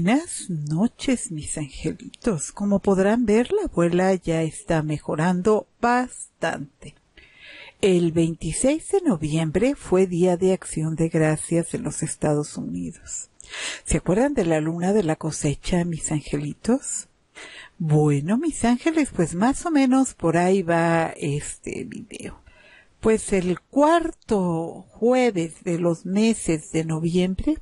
Buenas noches, mis angelitos. Como podrán ver, la abuela ya está mejorando bastante. El 26 de noviembre fue Día de Acción de Gracias en los Estados Unidos. ¿Se acuerdan de la luna de la cosecha, mis angelitos? Bueno, mis ángeles, pues más o menos por ahí va este video. Pues el cuarto jueves de los meses de noviembre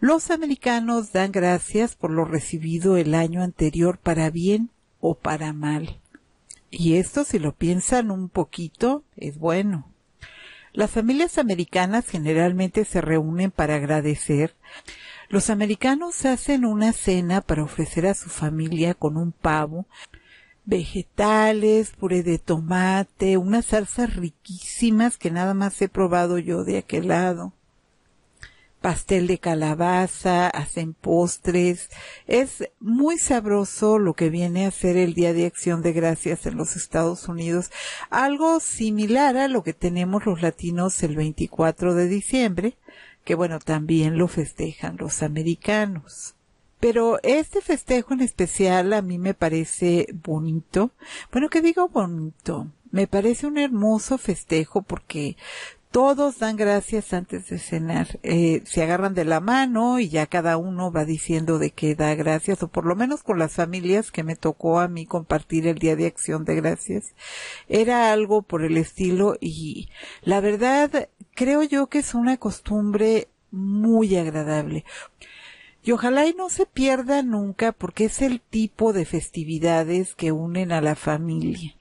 los americanos dan gracias por lo recibido el año anterior para bien o para mal. Y esto, si lo piensan un poquito, es bueno. Las familias americanas generalmente se reúnen para agradecer. Los americanos hacen una cena para ofrecer a su familia con un pavo, vegetales, puré de tomate, unas salsas riquísimas que nada más he probado yo de aquel lado pastel de calabaza, hacen postres. Es muy sabroso lo que viene a ser el Día de Acción de Gracias en los Estados Unidos. Algo similar a lo que tenemos los latinos el 24 de diciembre, que bueno, también lo festejan los americanos. Pero este festejo en especial a mí me parece bonito. Bueno, ¿qué digo bonito? Me parece un hermoso festejo porque todos dan gracias antes de cenar. Eh, se agarran de la mano y ya cada uno va diciendo de qué da gracias, o por lo menos con las familias que me tocó a mí compartir el Día de Acción de Gracias. Era algo por el estilo y la verdad creo yo que es una costumbre muy agradable. Y ojalá y no se pierda nunca porque es el tipo de festividades que unen a la familia.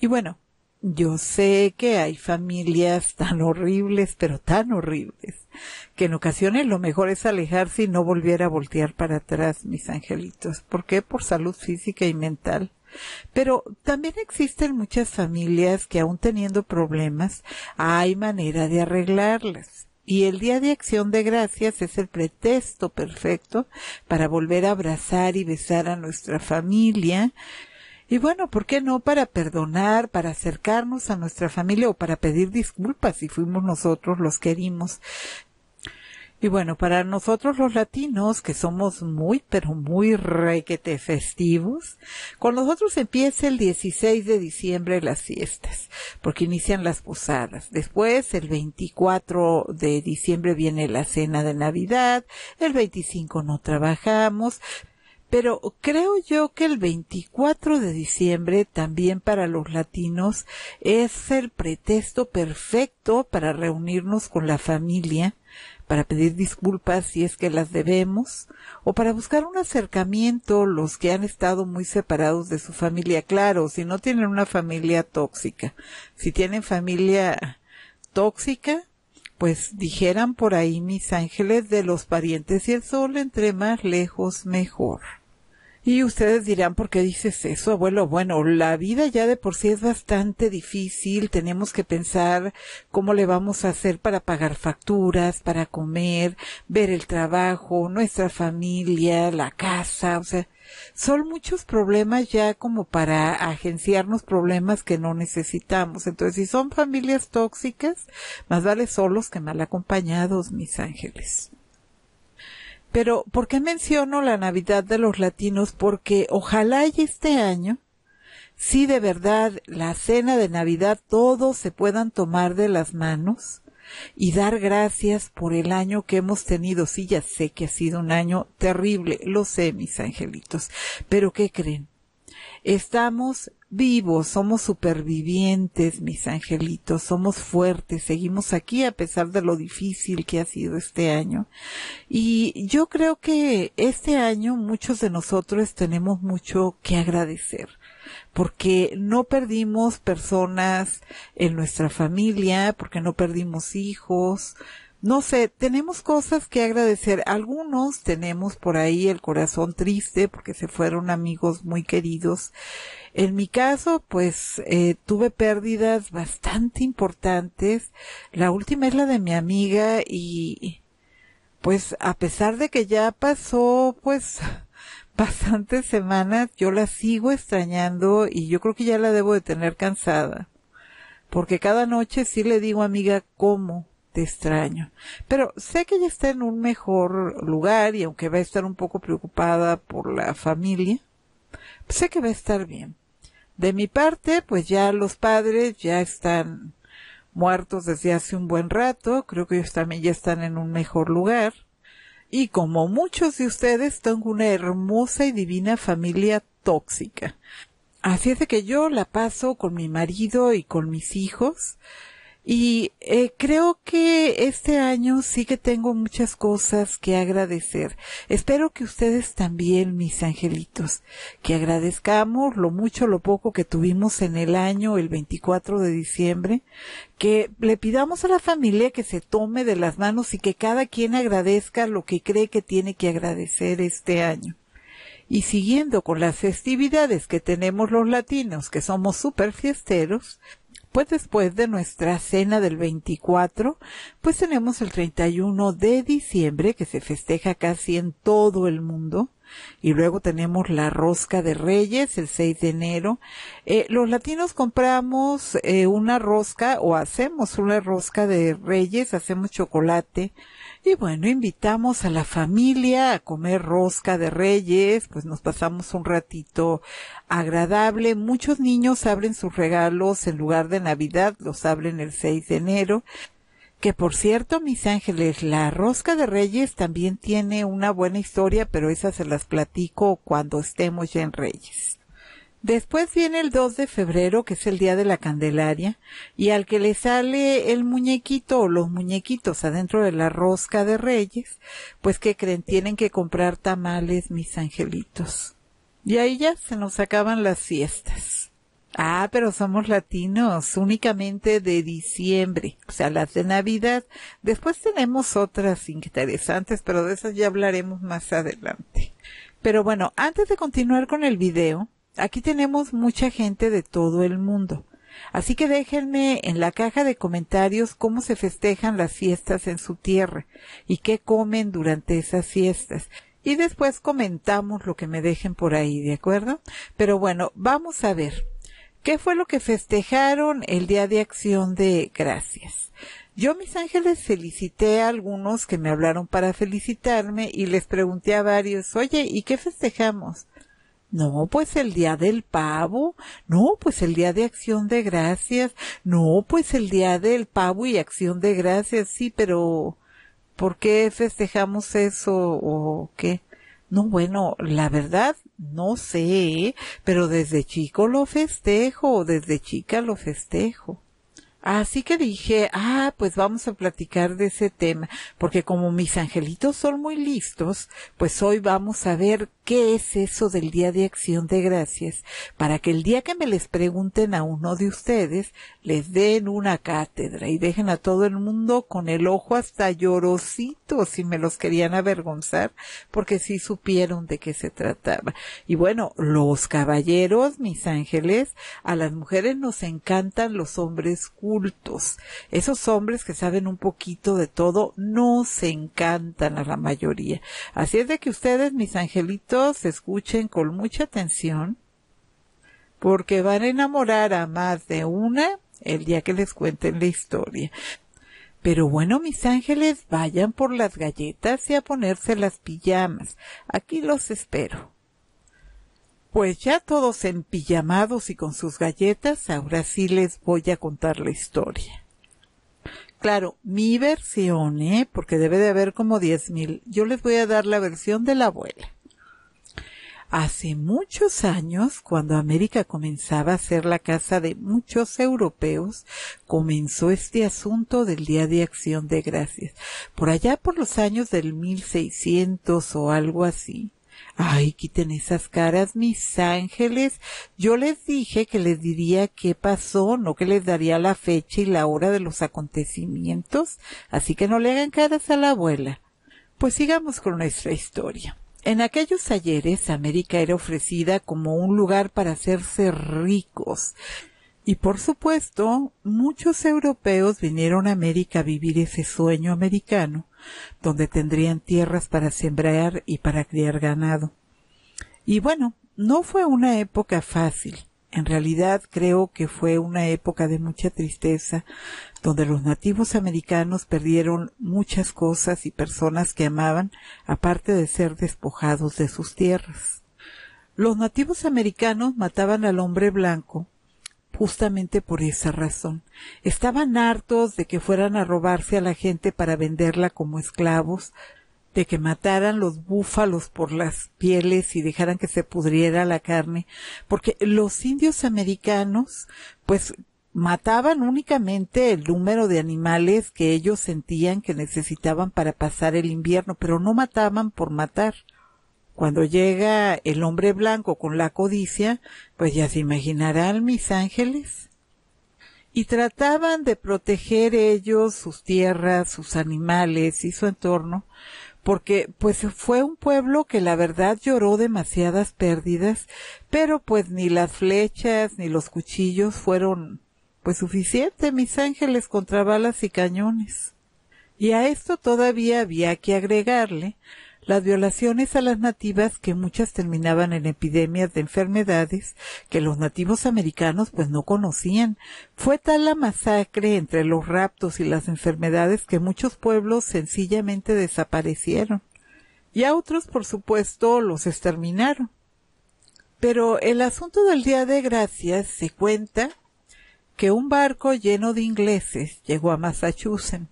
Y bueno, yo sé que hay familias tan horribles, pero tan horribles, que en ocasiones lo mejor es alejarse y no volver a voltear para atrás, mis angelitos. ¿Por qué? Por salud física y mental. Pero también existen muchas familias que aún teniendo problemas, hay manera de arreglarlas. Y el Día de Acción de Gracias es el pretexto perfecto para volver a abrazar y besar a nuestra familia, y bueno, ¿por qué no para perdonar, para acercarnos a nuestra familia o para pedir disculpas si fuimos nosotros los que herimos? Y bueno, para nosotros los latinos, que somos muy, pero muy requete festivos, con nosotros empieza el 16 de diciembre las fiestas, porque inician las posadas. Después, el 24 de diciembre viene la cena de Navidad, el 25 no trabajamos, pero creo yo que el 24 de diciembre también para los latinos es el pretexto perfecto para reunirnos con la familia, para pedir disculpas si es que las debemos, o para buscar un acercamiento los que han estado muy separados de su familia, claro, si no tienen una familia tóxica, si tienen familia tóxica, pues dijeran por ahí mis ángeles de los parientes y el sol entre más lejos mejor. Y ustedes dirán, ¿por qué dices eso, abuelo? Bueno, la vida ya de por sí es bastante difícil. Tenemos que pensar cómo le vamos a hacer para pagar facturas, para comer, ver el trabajo, nuestra familia, la casa. O sea, son muchos problemas ya como para agenciarnos problemas que no necesitamos. Entonces, si son familias tóxicas, más vale solos que mal acompañados, mis ángeles. Pero, ¿por qué menciono la Navidad de los latinos? Porque ojalá y este año, si de verdad la cena de Navidad todos se puedan tomar de las manos y dar gracias por el año que hemos tenido. Sí, ya sé que ha sido un año terrible, lo sé, mis angelitos. Pero, ¿qué creen? Estamos vivos, somos supervivientes, mis angelitos, somos fuertes, seguimos aquí a pesar de lo difícil que ha sido este año. Y yo creo que este año muchos de nosotros tenemos mucho que agradecer porque no perdimos personas en nuestra familia, porque no perdimos hijos, no sé, tenemos cosas que agradecer. Algunos tenemos por ahí el corazón triste porque se fueron amigos muy queridos. En mi caso, pues eh, tuve pérdidas bastante importantes. La última es la de mi amiga y pues a pesar de que ya pasó, pues bastantes semanas, yo la sigo extrañando y yo creo que ya la debo de tener cansada. Porque cada noche sí le digo, amiga, ¿cómo? extraño. Pero sé que ella está en un mejor lugar y aunque va a estar un poco preocupada por la familia, sé que va a estar bien. De mi parte, pues ya los padres ya están muertos desde hace un buen rato, creo que ellos también ya están en un mejor lugar. Y como muchos de ustedes, tengo una hermosa y divina familia tóxica. Así es de que yo la paso con mi marido y con mis hijos y eh, creo que este año sí que tengo muchas cosas que agradecer. Espero que ustedes también, mis angelitos, que agradezcamos lo mucho, lo poco que tuvimos en el año, el 24 de diciembre, que le pidamos a la familia que se tome de las manos y que cada quien agradezca lo que cree que tiene que agradecer este año. Y siguiendo con las festividades que tenemos los latinos, que somos súper fiesteros, pues después de nuestra cena del 24, pues tenemos el 31 de diciembre que se festeja casi en todo el mundo. Y luego tenemos la rosca de reyes el 6 de enero. Eh, los latinos compramos eh, una rosca o hacemos una rosca de reyes, hacemos chocolate, y bueno, invitamos a la familia a comer rosca de reyes, pues nos pasamos un ratito agradable. Muchos niños abren sus regalos en lugar de Navidad, los abren el 6 de enero. Que por cierto, mis ángeles, la rosca de reyes también tiene una buena historia, pero esa se las platico cuando estemos ya en reyes. Después viene el 2 de febrero, que es el día de la Candelaria, y al que le sale el muñequito o los muñequitos adentro de la rosca de Reyes, pues que creen, tienen que comprar tamales, mis angelitos. Y ahí ya se nos acaban las fiestas. Ah, pero somos latinos únicamente de diciembre, o sea, las de Navidad. Después tenemos otras interesantes, pero de esas ya hablaremos más adelante. Pero bueno, antes de continuar con el video, Aquí tenemos mucha gente de todo el mundo. Así que déjenme en la caja de comentarios cómo se festejan las fiestas en su tierra y qué comen durante esas fiestas. Y después comentamos lo que me dejen por ahí, ¿de acuerdo? Pero bueno, vamos a ver. ¿Qué fue lo que festejaron el Día de Acción de Gracias? Yo, mis ángeles, felicité a algunos que me hablaron para felicitarme y les pregunté a varios, oye, ¿y qué festejamos? No, pues el día del pavo. No, pues el día de acción de gracias. No, pues el día del pavo y acción de gracias. Sí, pero ¿por qué festejamos eso o qué? No, bueno, la verdad, no sé, ¿eh? pero desde chico lo festejo, desde chica lo festejo. Así que dije, ah, pues vamos a platicar de ese tema, porque como mis angelitos son muy listos, pues hoy vamos a ver qué es eso del Día de Acción de Gracias, para que el día que me les pregunten a uno de ustedes, les den una cátedra y dejen a todo el mundo con el ojo hasta llorosito si me los querían avergonzar, porque sí supieron de qué se trataba. Y bueno, los caballeros, mis ángeles, a las mujeres nos encantan los hombres esos hombres que saben un poquito de todo no se encantan a la mayoría. Así es de que ustedes, mis angelitos, escuchen con mucha atención porque van a enamorar a más de una el día que les cuenten la historia. Pero bueno, mis ángeles, vayan por las galletas y a ponerse las pijamas. Aquí los espero. Pues ya todos empillamados y con sus galletas, ahora sí les voy a contar la historia. Claro, mi versión, ¿eh? porque debe de haber como diez mil. Yo les voy a dar la versión de la abuela. Hace muchos años, cuando América comenzaba a ser la casa de muchos europeos, comenzó este asunto del Día de Acción de Gracias. Por allá por los años del 1600 o algo así, Ay, quiten esas caras, mis ángeles. Yo les dije que les diría qué pasó, no que les daría la fecha y la hora de los acontecimientos, así que no le hagan caras a la abuela. Pues sigamos con nuestra historia. En aquellos ayeres América era ofrecida como un lugar para hacerse ricos. Y por supuesto, muchos europeos vinieron a América a vivir ese sueño americano donde tendrían tierras para sembrar y para criar ganado. Y bueno, no fue una época fácil. En realidad creo que fue una época de mucha tristeza, donde los nativos americanos perdieron muchas cosas y personas que amaban, aparte de ser despojados de sus tierras. Los nativos americanos mataban al hombre blanco justamente por esa razón. Estaban hartos de que fueran a robarse a la gente para venderla como esclavos, de que mataran los búfalos por las pieles y dejaran que se pudriera la carne, porque los indios americanos, pues, mataban únicamente el número de animales que ellos sentían que necesitaban para pasar el invierno, pero no mataban por matar. Cuando llega el hombre blanco con la codicia, pues ya se imaginarán mis ángeles. Y trataban de proteger ellos sus tierras, sus animales y su entorno, porque pues fue un pueblo que la verdad lloró demasiadas pérdidas, pero pues ni las flechas ni los cuchillos fueron pues suficiente, mis ángeles, contra balas y cañones. Y a esto todavía había que agregarle las violaciones a las nativas, que muchas terminaban en epidemias de enfermedades que los nativos americanos pues no conocían. Fue tal la masacre entre los raptos y las enfermedades que muchos pueblos sencillamente desaparecieron. Y a otros, por supuesto, los exterminaron. Pero el asunto del Día de Gracias se cuenta que un barco lleno de ingleses llegó a Massachusetts.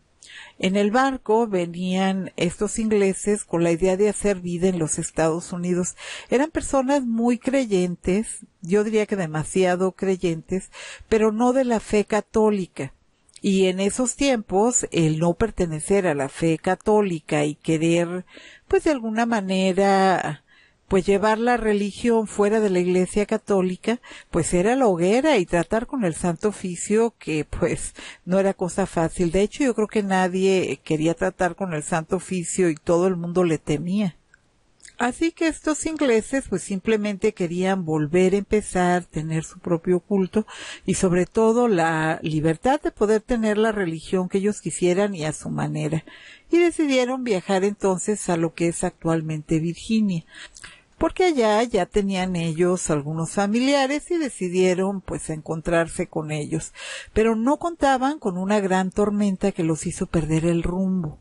En el barco venían estos ingleses con la idea de hacer vida en los Estados Unidos. Eran personas muy creyentes, yo diría que demasiado creyentes, pero no de la fe católica. Y en esos tiempos, el no pertenecer a la fe católica y querer, pues de alguna manera, pues llevar la religión fuera de la Iglesia Católica, pues era la hoguera y tratar con el Santo Oficio que pues no era cosa fácil. De hecho, yo creo que nadie quería tratar con el Santo Oficio y todo el mundo le temía. Así que estos ingleses pues simplemente querían volver a empezar, tener su propio culto y sobre todo la libertad de poder tener la religión que ellos quisieran y a su manera. Y decidieron viajar entonces a lo que es actualmente Virginia porque allá ya tenían ellos algunos familiares y decidieron pues encontrarse con ellos, pero no contaban con una gran tormenta que los hizo perder el rumbo.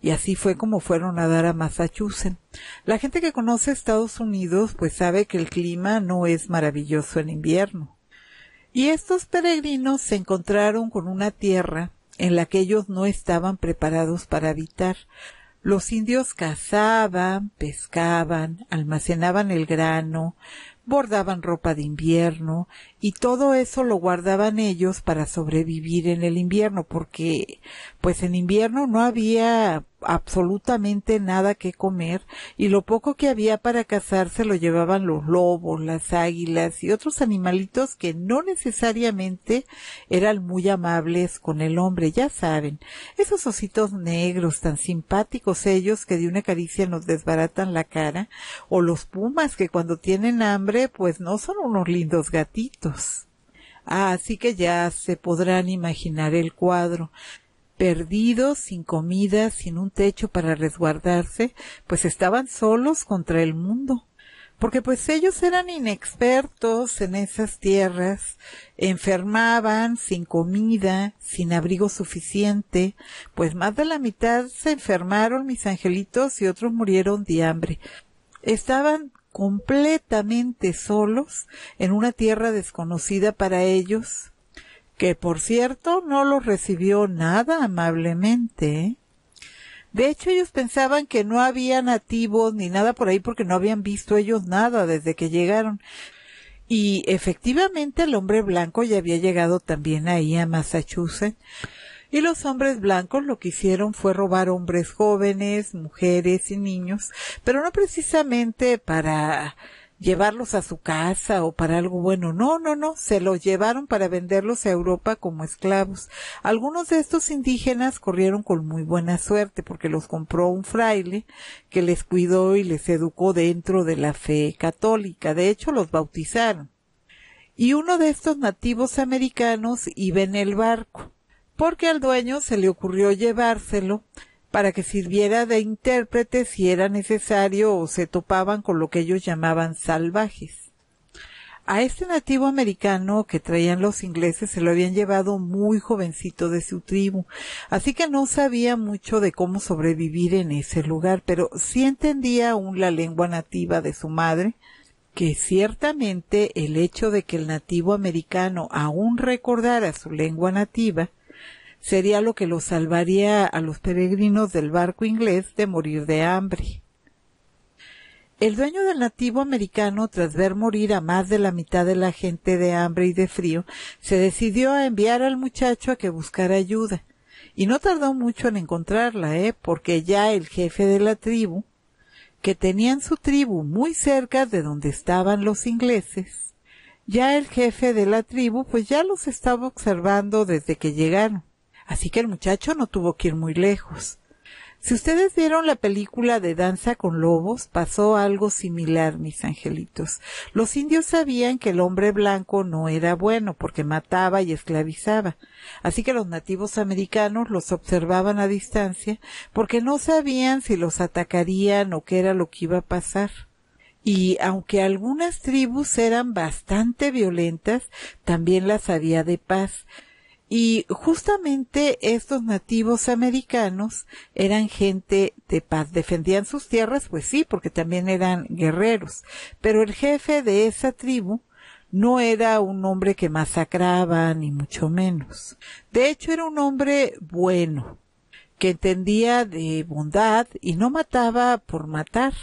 Y así fue como fueron a dar a Massachusetts. La gente que conoce Estados Unidos pues sabe que el clima no es maravilloso en invierno. Y estos peregrinos se encontraron con una tierra en la que ellos no estaban preparados para habitar, los indios cazaban, pescaban, almacenaban el grano, bordaban ropa de invierno y todo eso lo guardaban ellos para sobrevivir en el invierno porque pues en invierno no había absolutamente nada que comer y lo poco que había para cazarse lo llevaban los lobos, las águilas y otros animalitos que no necesariamente eran muy amables con el hombre, ya saben, esos ositos negros tan simpáticos ellos que de una caricia nos desbaratan la cara o los pumas que cuando tienen hambre pues no son unos lindos gatitos. Ah, así que ya se podrán imaginar el cuadro perdidos, sin comida, sin un techo para resguardarse, pues estaban solos contra el mundo porque pues ellos eran inexpertos en esas tierras, enfermaban sin comida, sin abrigo suficiente, pues más de la mitad se enfermaron mis angelitos y otros murieron de hambre. Estaban completamente solos en una tierra desconocida para ellos, que por cierto no los recibió nada amablemente. ¿eh? De hecho, ellos pensaban que no había nativos ni nada por ahí porque no habían visto ellos nada desde que llegaron. Y efectivamente el hombre blanco ya había llegado también ahí a Massachusetts. Y los hombres blancos lo que hicieron fue robar hombres jóvenes, mujeres y niños, pero no precisamente para llevarlos a su casa o para algo bueno. No, no, no, se los llevaron para venderlos a Europa como esclavos. Algunos de estos indígenas corrieron con muy buena suerte porque los compró un fraile que les cuidó y les educó dentro de la fe católica. De hecho, los bautizaron. Y uno de estos nativos americanos iba en el barco porque al dueño se le ocurrió llevárselo para que sirviera de intérprete si era necesario o se topaban con lo que ellos llamaban salvajes. A este nativo americano que traían los ingleses se lo habían llevado muy jovencito de su tribu, así que no sabía mucho de cómo sobrevivir en ese lugar, pero sí entendía aún la lengua nativa de su madre, que ciertamente el hecho de que el nativo americano aún recordara su lengua nativa sería lo que los salvaría a los peregrinos del barco inglés de morir de hambre. El dueño del nativo americano, tras ver morir a más de la mitad de la gente de hambre y de frío, se decidió a enviar al muchacho a que buscara ayuda. Y no tardó mucho en encontrarla, ¿eh? porque ya el jefe de la tribu, que tenían su tribu muy cerca de donde estaban los ingleses, ya el jefe de la tribu pues ya los estaba observando desde que llegaron así que el muchacho no tuvo que ir muy lejos. Si ustedes vieron la película de Danza con Lobos, pasó algo similar, mis angelitos. Los indios sabían que el hombre blanco no era bueno porque mataba y esclavizaba. Así que los nativos americanos los observaban a distancia porque no sabían si los atacarían o qué era lo que iba a pasar. Y aunque algunas tribus eran bastante violentas, también las había de paz y justamente estos nativos americanos eran gente de paz. ¿Defendían sus tierras? Pues sí, porque también eran guerreros. Pero el jefe de esa tribu no era un hombre que masacraba, ni mucho menos. De hecho, era un hombre bueno, que entendía de bondad y no mataba por matar.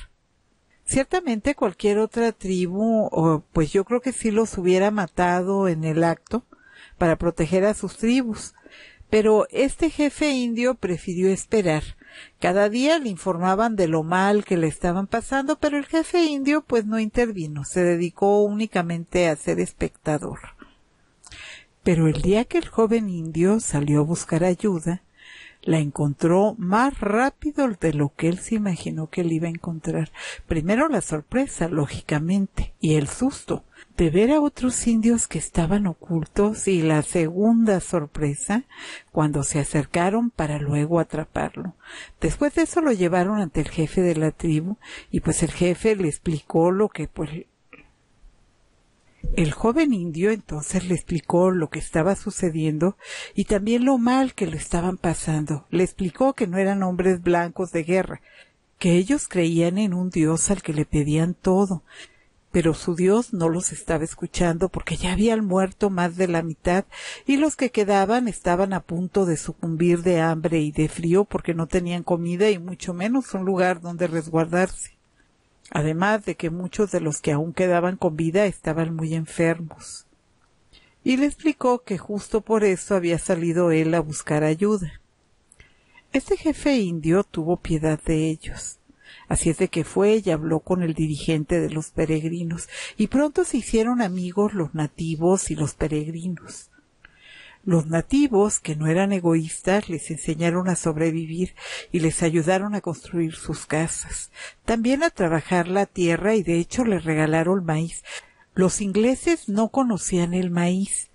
Ciertamente cualquier otra tribu, pues yo creo que sí los hubiera matado en el acto, para proteger a sus tribus. Pero este jefe indio prefirió esperar. Cada día le informaban de lo mal que le estaban pasando, pero el jefe indio pues no intervino, se dedicó únicamente a ser espectador. Pero el día que el joven indio salió a buscar ayuda, la encontró más rápido de lo que él se imaginó que le iba a encontrar. Primero la sorpresa, lógicamente, y el susto, de ver a otros indios que estaban ocultos y la segunda sorpresa cuando se acercaron para luego atraparlo. Después de eso lo llevaron ante el jefe de la tribu y pues el jefe le explicó lo que pues el joven indio entonces le explicó lo que estaba sucediendo y también lo mal que lo estaban pasando. Le explicó que no eran hombres blancos de guerra, que ellos creían en un dios al que le pedían todo, pero su Dios no los estaba escuchando porque ya habían muerto más de la mitad y los que quedaban estaban a punto de sucumbir de hambre y de frío porque no tenían comida y mucho menos un lugar donde resguardarse. Además de que muchos de los que aún quedaban con vida estaban muy enfermos. Y le explicó que justo por eso había salido él a buscar ayuda. Este jefe indio tuvo piedad de ellos Así es de que fue y habló con el dirigente de los peregrinos, y pronto se hicieron amigos los nativos y los peregrinos. Los nativos, que no eran egoístas, les enseñaron a sobrevivir y les ayudaron a construir sus casas, también a trabajar la tierra y de hecho les regalaron maíz. Los ingleses no conocían el maíz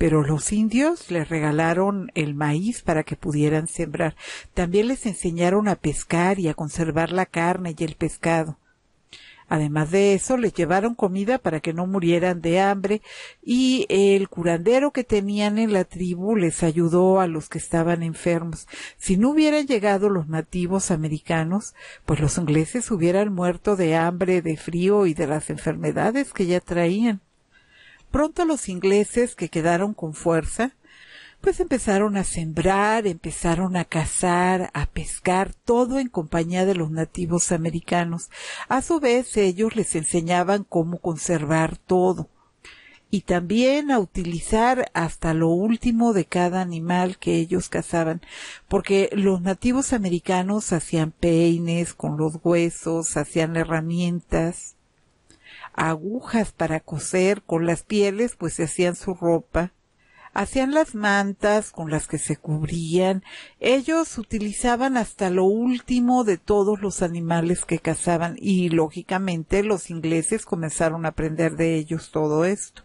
pero los indios les regalaron el maíz para que pudieran sembrar. También les enseñaron a pescar y a conservar la carne y el pescado. Además de eso, les llevaron comida para que no murieran de hambre y el curandero que tenían en la tribu les ayudó a los que estaban enfermos. Si no hubieran llegado los nativos americanos, pues los ingleses hubieran muerto de hambre, de frío y de las enfermedades que ya traían. Pronto los ingleses que quedaron con fuerza, pues empezaron a sembrar, empezaron a cazar, a pescar, todo en compañía de los nativos americanos. A su vez, ellos les enseñaban cómo conservar todo y también a utilizar hasta lo último de cada animal que ellos cazaban, porque los nativos americanos hacían peines con los huesos, hacían herramientas, agujas para coser, con las pieles pues se hacían su ropa, hacían las mantas con las que se cubrían, ellos utilizaban hasta lo último de todos los animales que cazaban y lógicamente los ingleses comenzaron a aprender de ellos todo esto.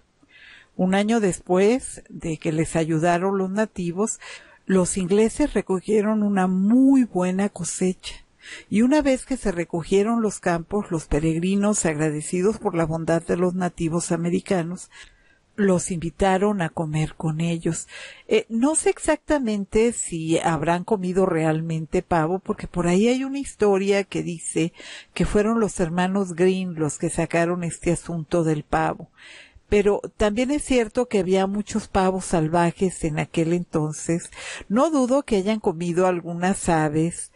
Un año después de que les ayudaron los nativos, los ingleses recogieron una muy buena cosecha y una vez que se recogieron los campos, los peregrinos, agradecidos por la bondad de los nativos americanos, los invitaron a comer con ellos. Eh, no sé exactamente si habrán comido realmente pavo, porque por ahí hay una historia que dice que fueron los hermanos Green los que sacaron este asunto del pavo. Pero también es cierto que había muchos pavos salvajes en aquel entonces. No dudo que hayan comido algunas aves,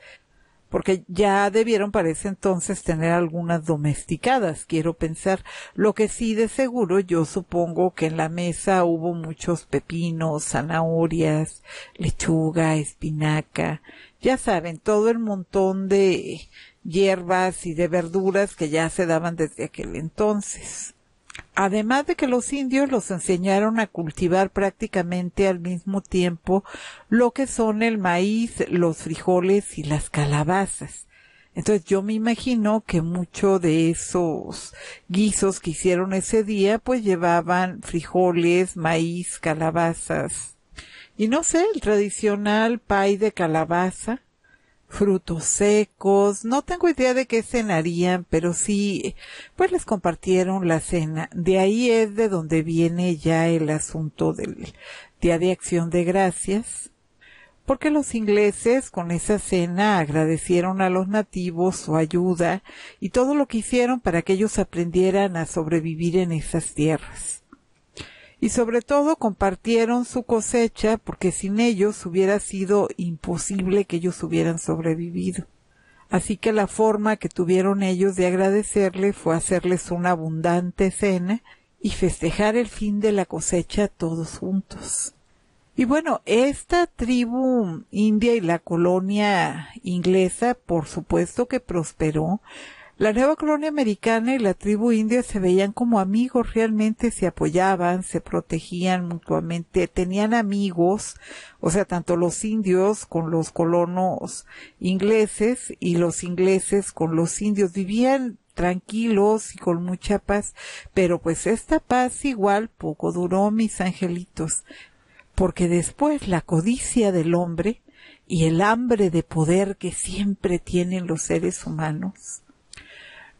porque ya debieron para ese entonces tener algunas domesticadas, quiero pensar. Lo que sí de seguro, yo supongo que en la mesa hubo muchos pepinos, zanahorias, lechuga, espinaca, ya saben, todo el montón de hierbas y de verduras que ya se daban desde aquel entonces. Además de que los indios los enseñaron a cultivar prácticamente al mismo tiempo lo que son el maíz, los frijoles y las calabazas. Entonces yo me imagino que mucho de esos guisos que hicieron ese día pues llevaban frijoles, maíz, calabazas y no sé, el tradicional pay de calabaza frutos secos, no tengo idea de qué cenarían, pero sí, pues les compartieron la cena. De ahí es de donde viene ya el asunto del Día de Acción de Gracias, porque los ingleses con esa cena agradecieron a los nativos su ayuda y todo lo que hicieron para que ellos aprendieran a sobrevivir en esas tierras y sobre todo compartieron su cosecha porque sin ellos hubiera sido imposible que ellos hubieran sobrevivido. Así que la forma que tuvieron ellos de agradecerle fue hacerles una abundante cena y festejar el fin de la cosecha todos juntos. Y bueno, esta tribu india y la colonia inglesa, por supuesto que prosperó, la nueva colonia americana y la tribu india se veían como amigos, realmente se apoyaban, se protegían mutuamente, tenían amigos, o sea, tanto los indios con los colonos ingleses y los ingleses con los indios vivían tranquilos y con mucha paz, pero pues esta paz igual poco duró, mis angelitos, porque después la codicia del hombre y el hambre de poder que siempre tienen los seres humanos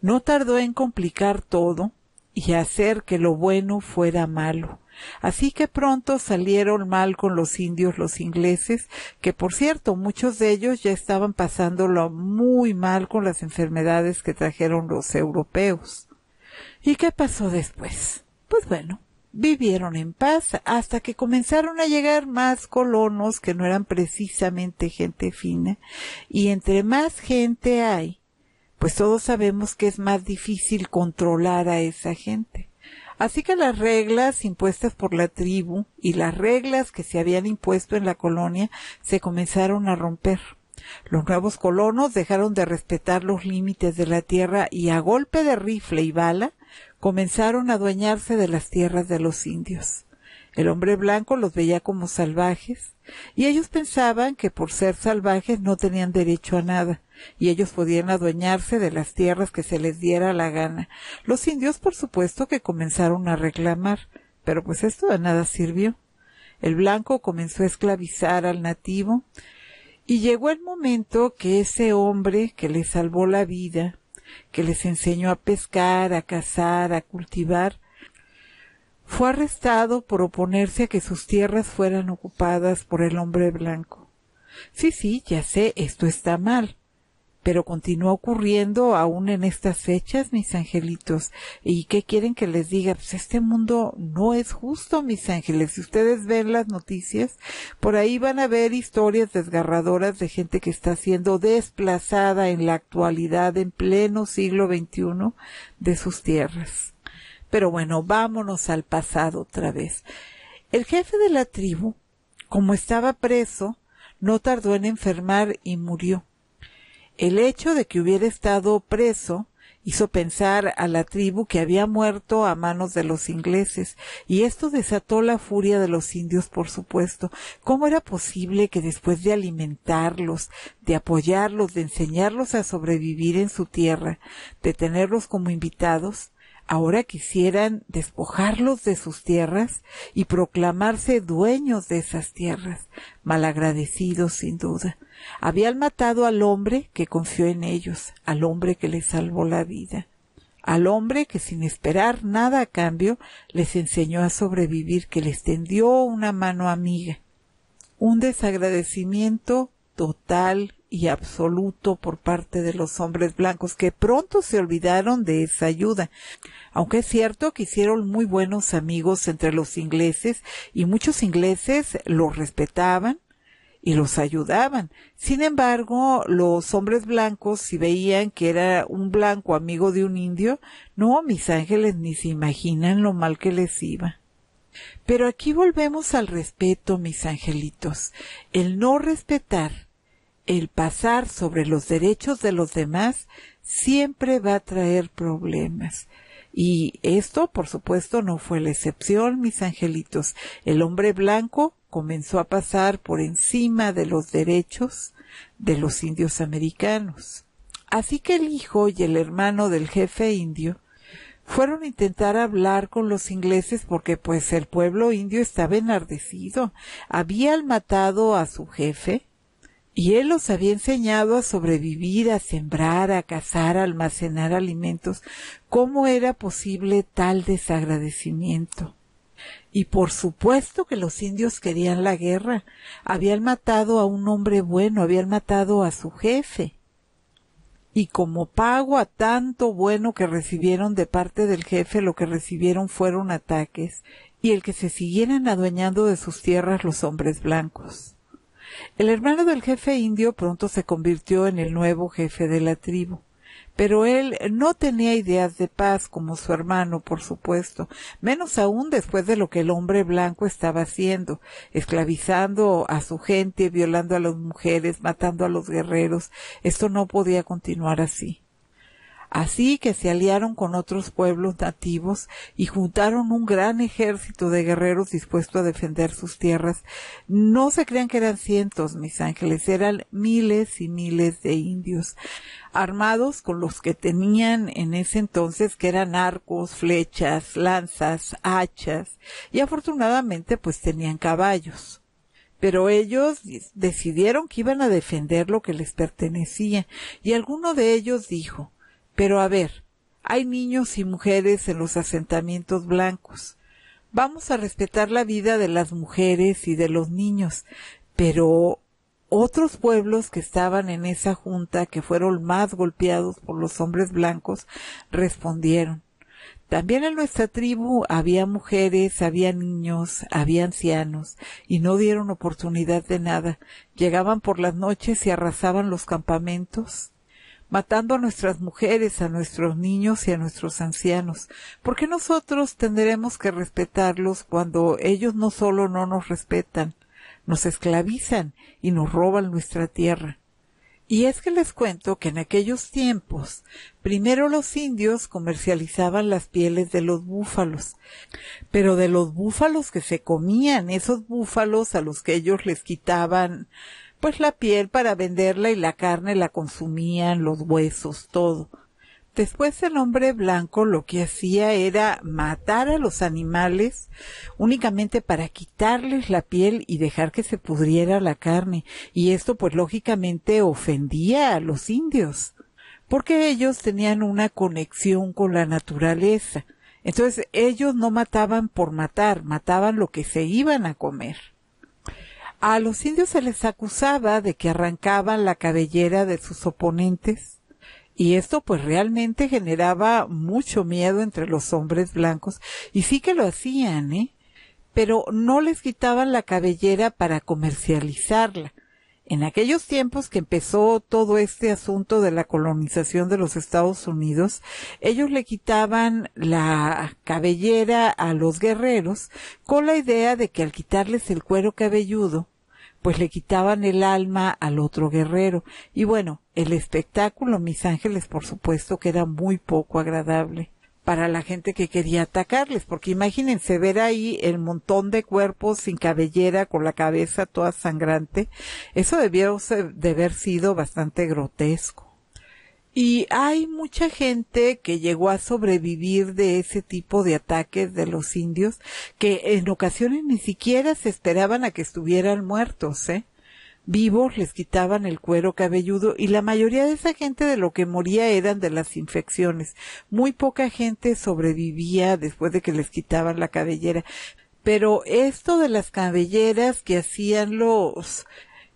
no tardó en complicar todo y hacer que lo bueno fuera malo. Así que pronto salieron mal con los indios los ingleses, que por cierto muchos de ellos ya estaban pasándolo muy mal con las enfermedades que trajeron los europeos. ¿Y qué pasó después? Pues bueno, vivieron en paz hasta que comenzaron a llegar más colonos que no eran precisamente gente fina, y entre más gente hay, pues todos sabemos que es más difícil controlar a esa gente. Así que las reglas impuestas por la tribu y las reglas que se habían impuesto en la colonia se comenzaron a romper. Los nuevos colonos dejaron de respetar los límites de la tierra y a golpe de rifle y bala comenzaron a adueñarse de las tierras de los indios. El hombre blanco los veía como salvajes, y ellos pensaban que por ser salvajes no tenían derecho a nada, y ellos podían adueñarse de las tierras que se les diera la gana. Los indios, por supuesto, que comenzaron a reclamar, pero pues esto de nada sirvió. El blanco comenzó a esclavizar al nativo, y llegó el momento que ese hombre que les salvó la vida, que les enseñó a pescar, a cazar, a cultivar, fue arrestado por oponerse a que sus tierras fueran ocupadas por el hombre blanco. Sí, sí, ya sé, esto está mal. Pero continúa ocurriendo aún en estas fechas, mis angelitos. ¿Y qué quieren que les diga? Pues este mundo no es justo, mis ángeles. Si ustedes ven las noticias, por ahí van a ver historias desgarradoras de gente que está siendo desplazada en la actualidad, en pleno siglo XXI, de sus tierras. Pero bueno, vámonos al pasado otra vez. El jefe de la tribu, como estaba preso, no tardó en enfermar y murió. El hecho de que hubiera estado preso hizo pensar a la tribu que había muerto a manos de los ingleses, y esto desató la furia de los indios, por supuesto. ¿Cómo era posible que después de alimentarlos, de apoyarlos, de enseñarlos a sobrevivir en su tierra, de tenerlos como invitados, ahora quisieran despojarlos de sus tierras y proclamarse dueños de esas tierras, malagradecidos sin duda. Habían matado al hombre que confió en ellos, al hombre que les salvó la vida, al hombre que sin esperar nada a cambio les enseñó a sobrevivir, que les tendió una mano amiga. Un desagradecimiento total, y absoluto por parte de los hombres blancos, que pronto se olvidaron de esa ayuda. Aunque es cierto que hicieron muy buenos amigos entre los ingleses y muchos ingleses los respetaban y los ayudaban. Sin embargo, los hombres blancos, si veían que era un blanco amigo de un indio, no, mis ángeles ni se imaginan lo mal que les iba. Pero aquí volvemos al respeto, mis angelitos. El no respetar el pasar sobre los derechos de los demás siempre va a traer problemas. Y esto, por supuesto, no fue la excepción, mis angelitos. El hombre blanco comenzó a pasar por encima de los derechos de los indios americanos. Así que el hijo y el hermano del jefe indio fueron a intentar hablar con los ingleses porque pues el pueblo indio estaba enardecido. Habían matado a su jefe y él los había enseñado a sobrevivir, a sembrar, a cazar, a almacenar alimentos. ¿Cómo era posible tal desagradecimiento? Y por supuesto que los indios querían la guerra. Habían matado a un hombre bueno, habían matado a su jefe. Y como pago a tanto bueno que recibieron de parte del jefe, lo que recibieron fueron ataques y el que se siguieran adueñando de sus tierras los hombres blancos. El hermano del jefe indio pronto se convirtió en el nuevo jefe de la tribu. Pero él no tenía ideas de paz como su hermano, por supuesto, menos aún después de lo que el hombre blanco estaba haciendo, esclavizando a su gente, violando a las mujeres, matando a los guerreros. Esto no podía continuar así. Así que se aliaron con otros pueblos nativos y juntaron un gran ejército de guerreros dispuestos a defender sus tierras. No se crean que eran cientos, mis ángeles, eran miles y miles de indios, armados con los que tenían en ese entonces, que eran arcos, flechas, lanzas, hachas, y afortunadamente pues tenían caballos pero ellos decidieron que iban a defender lo que les pertenecía, y alguno de ellos dijo pero a ver, hay niños y mujeres en los asentamientos blancos. Vamos a respetar la vida de las mujeres y de los niños, pero otros pueblos que estaban en esa junta, que fueron más golpeados por los hombres blancos, respondieron. También en nuestra tribu había mujeres, había niños, había ancianos, y no dieron oportunidad de nada. Llegaban por las noches y arrasaban los campamentos, matando a nuestras mujeres, a nuestros niños y a nuestros ancianos. porque nosotros tendremos que respetarlos cuando ellos no solo no nos respetan, nos esclavizan y nos roban nuestra tierra? Y es que les cuento que en aquellos tiempos, primero los indios comercializaban las pieles de los búfalos, pero de los búfalos que se comían, esos búfalos a los que ellos les quitaban pues la piel para venderla y la carne la consumían, los huesos, todo. Después el hombre blanco lo que hacía era matar a los animales únicamente para quitarles la piel y dejar que se pudriera la carne. Y esto pues lógicamente ofendía a los indios, porque ellos tenían una conexión con la naturaleza. Entonces ellos no mataban por matar, mataban lo que se iban a comer a los indios se les acusaba de que arrancaban la cabellera de sus oponentes y esto pues realmente generaba mucho miedo entre los hombres blancos y sí que lo hacían, ¿eh? pero no les quitaban la cabellera para comercializarla en aquellos tiempos que empezó todo este asunto de la colonización de los Estados Unidos, ellos le quitaban la cabellera a los guerreros con la idea de que al quitarles el cuero cabelludo, pues le quitaban el alma al otro guerrero. Y bueno, el espectáculo, mis ángeles, por supuesto que era muy poco agradable para la gente que quería atacarles, porque imagínense ver ahí el montón de cuerpos sin cabellera, con la cabeza toda sangrante, eso debió de haber sido bastante grotesco. Y hay mucha gente que llegó a sobrevivir de ese tipo de ataques de los indios, que en ocasiones ni siquiera se esperaban a que estuvieran muertos, ¿eh? vivos, les quitaban el cuero cabelludo y la mayoría de esa gente de lo que moría eran de las infecciones. Muy poca gente sobrevivía después de que les quitaban la cabellera. Pero esto de las cabelleras que hacían los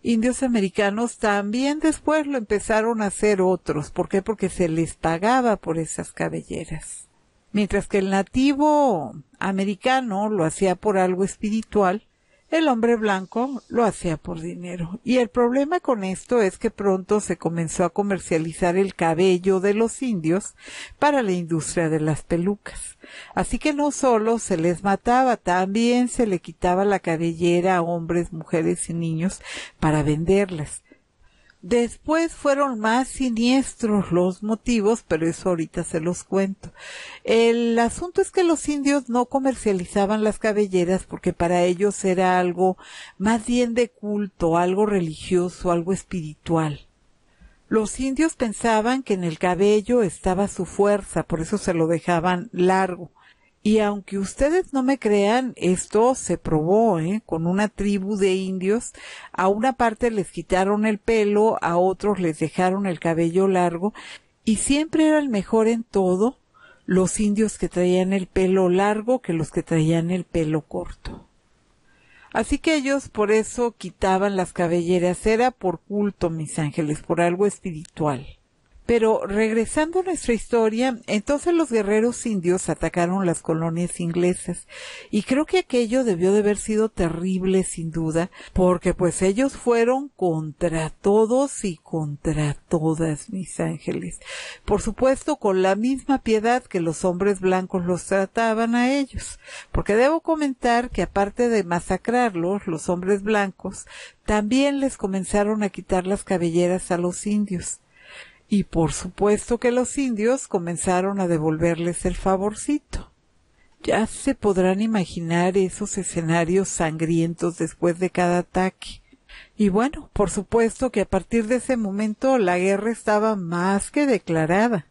indios americanos también después lo empezaron a hacer otros. ¿Por qué? Porque se les pagaba por esas cabelleras. Mientras que el nativo americano lo hacía por algo espiritual, el hombre blanco lo hacía por dinero. Y el problema con esto es que pronto se comenzó a comercializar el cabello de los indios para la industria de las pelucas. Así que no solo se les mataba, también se le quitaba la cabellera a hombres, mujeres y niños para venderlas. Después fueron más siniestros los motivos, pero eso ahorita se los cuento. El asunto es que los indios no comercializaban las cabelleras porque para ellos era algo más bien de culto, algo religioso, algo espiritual. Los indios pensaban que en el cabello estaba su fuerza, por eso se lo dejaban largo. Y aunque ustedes no me crean, esto se probó ¿eh? con una tribu de indios. A una parte les quitaron el pelo, a otros les dejaron el cabello largo, y siempre era el mejor en todo los indios que traían el pelo largo que los que traían el pelo corto. Así que ellos por eso quitaban las cabelleras, era por culto, mis ángeles, por algo espiritual. Pero regresando a nuestra historia, entonces los guerreros indios atacaron las colonias inglesas y creo que aquello debió de haber sido terrible sin duda, porque pues ellos fueron contra todos y contra todas, mis ángeles. Por supuesto, con la misma piedad que los hombres blancos los trataban a ellos, porque debo comentar que aparte de masacrarlos, los hombres blancos también les comenzaron a quitar las cabelleras a los indios. Y por supuesto que los indios comenzaron a devolverles el favorcito. Ya se podrán imaginar esos escenarios sangrientos después de cada ataque. Y bueno, por supuesto que a partir de ese momento la guerra estaba más que declarada.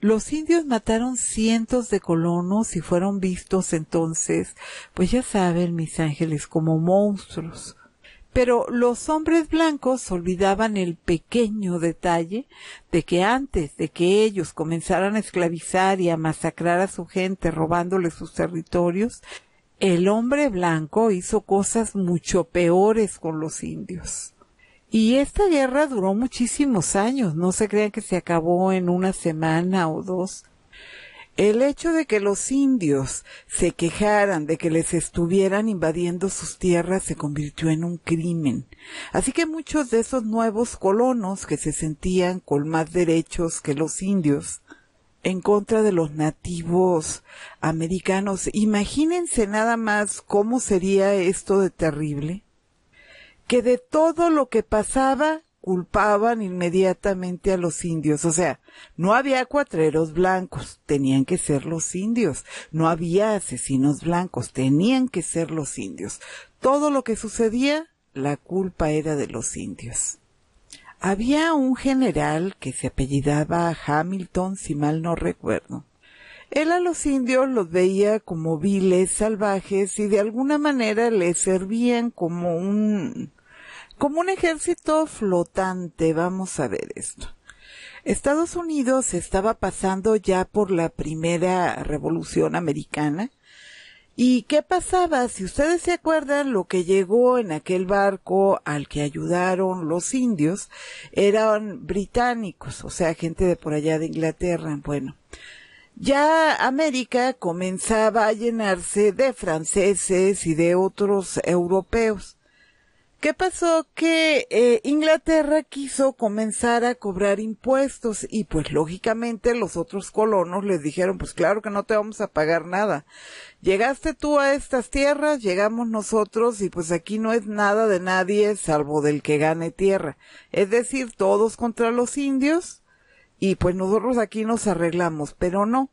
Los indios mataron cientos de colonos y fueron vistos entonces, pues ya saben mis ángeles, como monstruos, pero los hombres blancos olvidaban el pequeño detalle de que antes de que ellos comenzaran a esclavizar y a masacrar a su gente robándole sus territorios, el hombre blanco hizo cosas mucho peores con los indios. Y esta guerra duró muchísimos años, no se crean que se acabó en una semana o dos. El hecho de que los indios se quejaran de que les estuvieran invadiendo sus tierras se convirtió en un crimen. Así que muchos de esos nuevos colonos que se sentían con más derechos que los indios, en contra de los nativos americanos, imagínense nada más cómo sería esto de terrible, que de todo lo que pasaba culpaban inmediatamente a los indios. O sea, no había cuatreros blancos, tenían que ser los indios. No había asesinos blancos, tenían que ser los indios. Todo lo que sucedía, la culpa era de los indios. Había un general que se apellidaba Hamilton, si mal no recuerdo. Él a los indios los veía como viles salvajes y de alguna manera les servían como un como un ejército flotante. Vamos a ver esto. Estados Unidos estaba pasando ya por la primera revolución americana. ¿Y qué pasaba? Si ustedes se acuerdan, lo que llegó en aquel barco al que ayudaron los indios eran británicos, o sea, gente de por allá de Inglaterra. Bueno, ya América comenzaba a llenarse de franceses y de otros europeos. ¿Qué pasó? Que eh, Inglaterra quiso comenzar a cobrar impuestos y pues lógicamente los otros colonos les dijeron, pues claro que no te vamos a pagar nada. Llegaste tú a estas tierras, llegamos nosotros y pues aquí no es nada de nadie salvo del que gane tierra. Es decir, todos contra los indios y pues nosotros aquí nos arreglamos, pero no.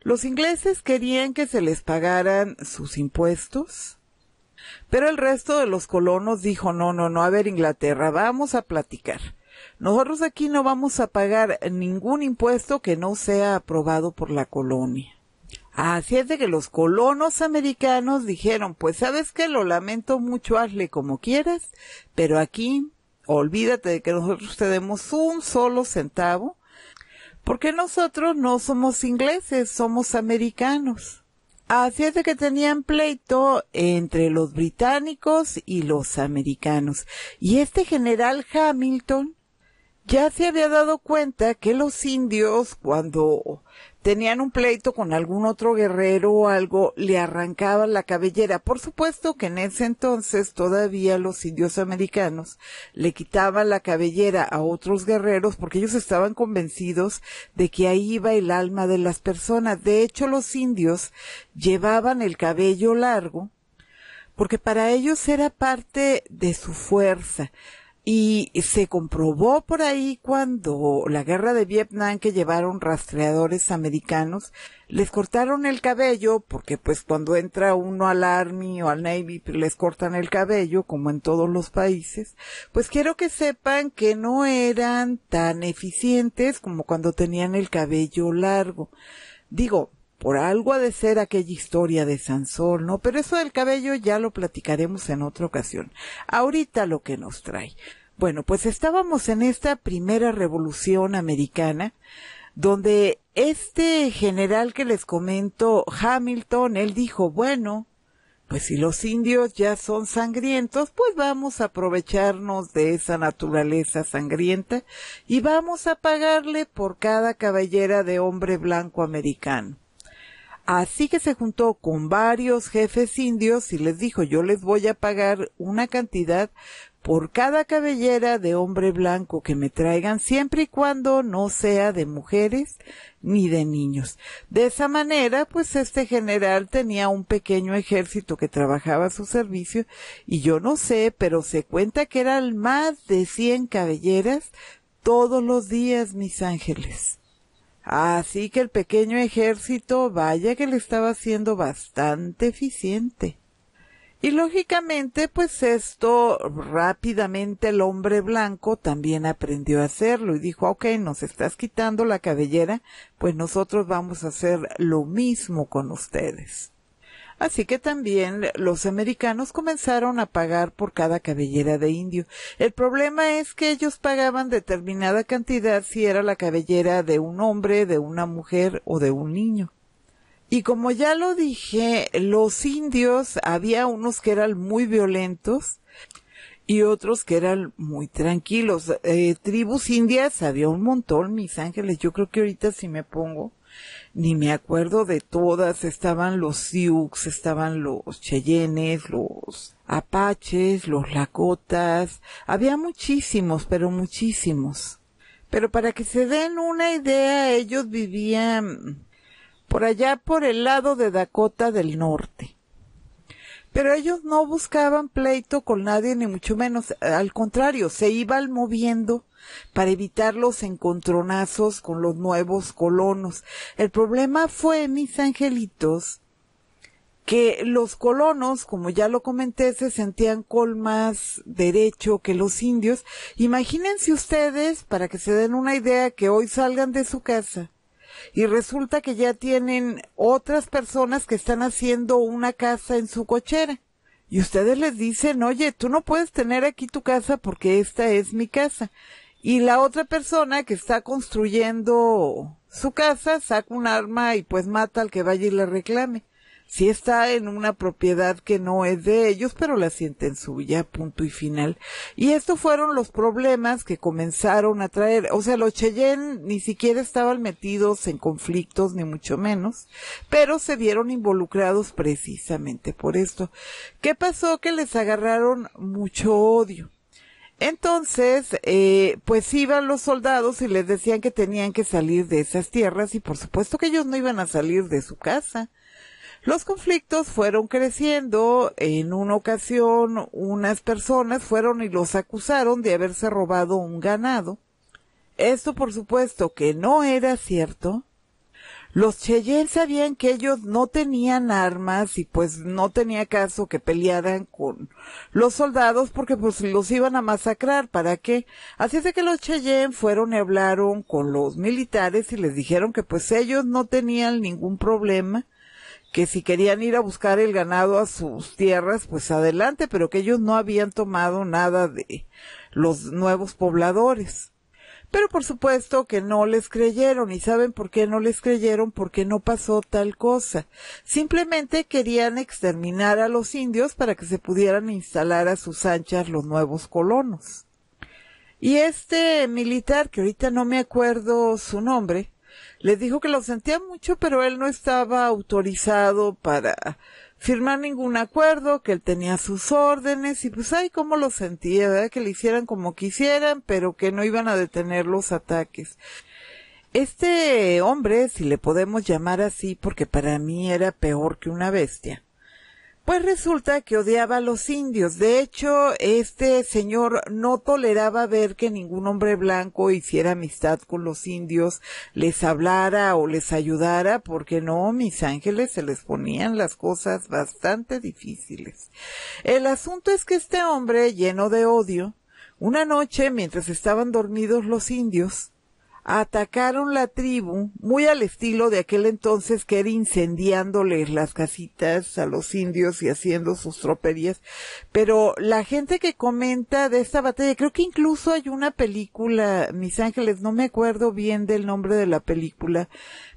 Los ingleses querían que se les pagaran sus impuestos, pero el resto de los colonos dijo, no, no, no, a ver Inglaterra, vamos a platicar. Nosotros aquí no vamos a pagar ningún impuesto que no sea aprobado por la colonia. Así es de que los colonos americanos dijeron, pues sabes que lo lamento mucho, hazle como quieras, pero aquí olvídate de que nosotros te demos un solo centavo, porque nosotros no somos ingleses, somos americanos. Así es de que tenían pleito entre los británicos y los americanos. Y este general Hamilton ya se había dado cuenta que los indios, cuando tenían un pleito con algún otro guerrero o algo, le arrancaban la cabellera. Por supuesto que en ese entonces todavía los indios americanos le quitaban la cabellera a otros guerreros porque ellos estaban convencidos de que ahí iba el alma de las personas. De hecho, los indios llevaban el cabello largo porque para ellos era parte de su fuerza y se comprobó por ahí cuando la guerra de Vietnam que llevaron rastreadores americanos les cortaron el cabello, porque pues cuando entra uno al Army o al Navy pues, les cortan el cabello, como en todos los países, pues quiero que sepan que no eran tan eficientes como cuando tenían el cabello largo. Digo, por algo ha de ser aquella historia de Sansón, ¿no? Pero eso del cabello ya lo platicaremos en otra ocasión. Ahorita lo que nos trae. Bueno, pues estábamos en esta primera revolución americana, donde este general que les comento, Hamilton, él dijo, bueno, pues si los indios ya son sangrientos, pues vamos a aprovecharnos de esa naturaleza sangrienta y vamos a pagarle por cada cabellera de hombre blanco americano. Así que se juntó con varios jefes indios y les dijo, yo les voy a pagar una cantidad por cada cabellera de hombre blanco que me traigan, siempre y cuando no sea de mujeres ni de niños. De esa manera, pues este general tenía un pequeño ejército que trabajaba a su servicio y yo no sé, pero se cuenta que eran más de 100 cabelleras todos los días, mis ángeles. Así que el pequeño ejército vaya que le estaba siendo bastante eficiente. Y lógicamente, pues esto rápidamente el hombre blanco también aprendió a hacerlo y dijo, ok, nos estás quitando la cabellera, pues nosotros vamos a hacer lo mismo con ustedes. Así que también los americanos comenzaron a pagar por cada cabellera de indio. El problema es que ellos pagaban determinada cantidad si era la cabellera de un hombre, de una mujer o de un niño. Y como ya lo dije, los indios había unos que eran muy violentos y otros que eran muy tranquilos. Eh, tribus indias había un montón, mis ángeles. Yo creo que ahorita si me pongo ni me acuerdo de todas, estaban los Sioux, estaban los Cheyennes, los Apaches, los Lakotas, había muchísimos, pero muchísimos. Pero para que se den una idea, ellos vivían por allá por el lado de Dakota del Norte. Pero ellos no buscaban pleito con nadie, ni mucho menos. Al contrario, se iban moviendo para evitar los encontronazos con los nuevos colonos. El problema fue, mis angelitos, que los colonos, como ya lo comenté, se sentían con más derecho que los indios. Imagínense ustedes, para que se den una idea, que hoy salgan de su casa y resulta que ya tienen otras personas que están haciendo una casa en su cochera. Y ustedes les dicen, oye, tú no puedes tener aquí tu casa porque esta es mi casa. Y la otra persona que está construyendo su casa saca un arma y pues mata al que vaya y le reclame si está en una propiedad que no es de ellos, pero la sienten suya, punto y final. Y estos fueron los problemas que comenzaron a traer. O sea, los Cheyenne ni siquiera estaban metidos en conflictos, ni mucho menos, pero se vieron involucrados precisamente por esto. ¿Qué pasó? Que les agarraron mucho odio. Entonces, eh, pues iban los soldados y les decían que tenían que salir de esas tierras y por supuesto que ellos no iban a salir de su casa. Los conflictos fueron creciendo. En una ocasión, unas personas fueron y los acusaron de haberse robado un ganado. Esto, por supuesto, que no era cierto. Los Cheyenne sabían que ellos no tenían armas y pues no tenía caso que pelearan con los soldados porque pues los iban a masacrar, ¿para qué? Así es de que los Cheyen fueron y hablaron con los militares y les dijeron que pues ellos no tenían ningún problema que si querían ir a buscar el ganado a sus tierras, pues adelante, pero que ellos no habían tomado nada de los nuevos pobladores. Pero por supuesto que no les creyeron. ¿Y saben por qué no les creyeron? Porque no pasó tal cosa. Simplemente querían exterminar a los indios para que se pudieran instalar a sus anchas los nuevos colonos. Y este militar, que ahorita no me acuerdo su nombre, le dijo que lo sentía mucho, pero él no estaba autorizado para firmar ningún acuerdo, que él tenía sus órdenes y pues ahí cómo lo sentía, ¿verdad? Que le hicieran como quisieran, pero que no iban a detener los ataques. Este hombre, si le podemos llamar así, porque para mí era peor que una bestia, pues resulta que odiaba a los indios. De hecho, este señor no toleraba ver que ningún hombre blanco hiciera amistad con los indios, les hablara o les ayudara, porque no, mis ángeles se les ponían las cosas bastante difíciles. El asunto es que este hombre, lleno de odio, una noche, mientras estaban dormidos los indios, atacaron la tribu, muy al estilo de aquel entonces que era incendiándoles las casitas a los indios y haciendo sus troperías. Pero la gente que comenta de esta batalla, creo que incluso hay una película, Mis Ángeles, no me acuerdo bien del nombre de la película,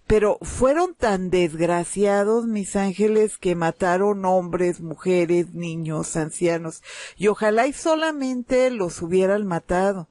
pero fueron tan desgraciados mis ángeles que mataron hombres, mujeres, niños, ancianos, y ojalá y solamente los hubieran matado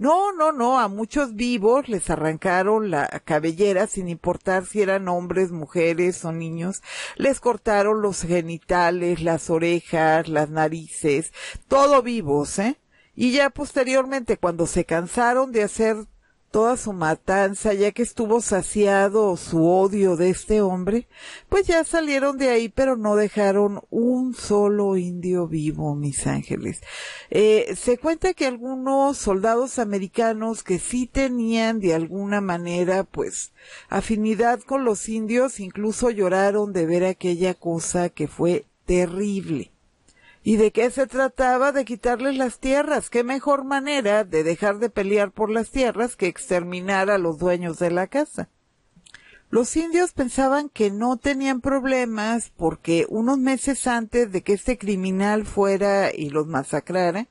no, no, no, a muchos vivos les arrancaron la cabellera sin importar si eran hombres, mujeres o niños. Les cortaron los genitales, las orejas, las narices, todo vivos, ¿eh? Y ya posteriormente, cuando se cansaron de hacer toda su matanza, ya que estuvo saciado su odio de este hombre, pues ya salieron de ahí, pero no dejaron un solo indio vivo, mis ángeles. Eh, se cuenta que algunos soldados americanos que sí tenían de alguna manera, pues, afinidad con los indios, incluso lloraron de ver aquella cosa que fue terrible. ¿Y de qué se trataba? De quitarles las tierras. ¿Qué mejor manera de dejar de pelear por las tierras que exterminar a los dueños de la casa? Los indios pensaban que no tenían problemas porque unos meses antes de que este criminal fuera y los masacrara,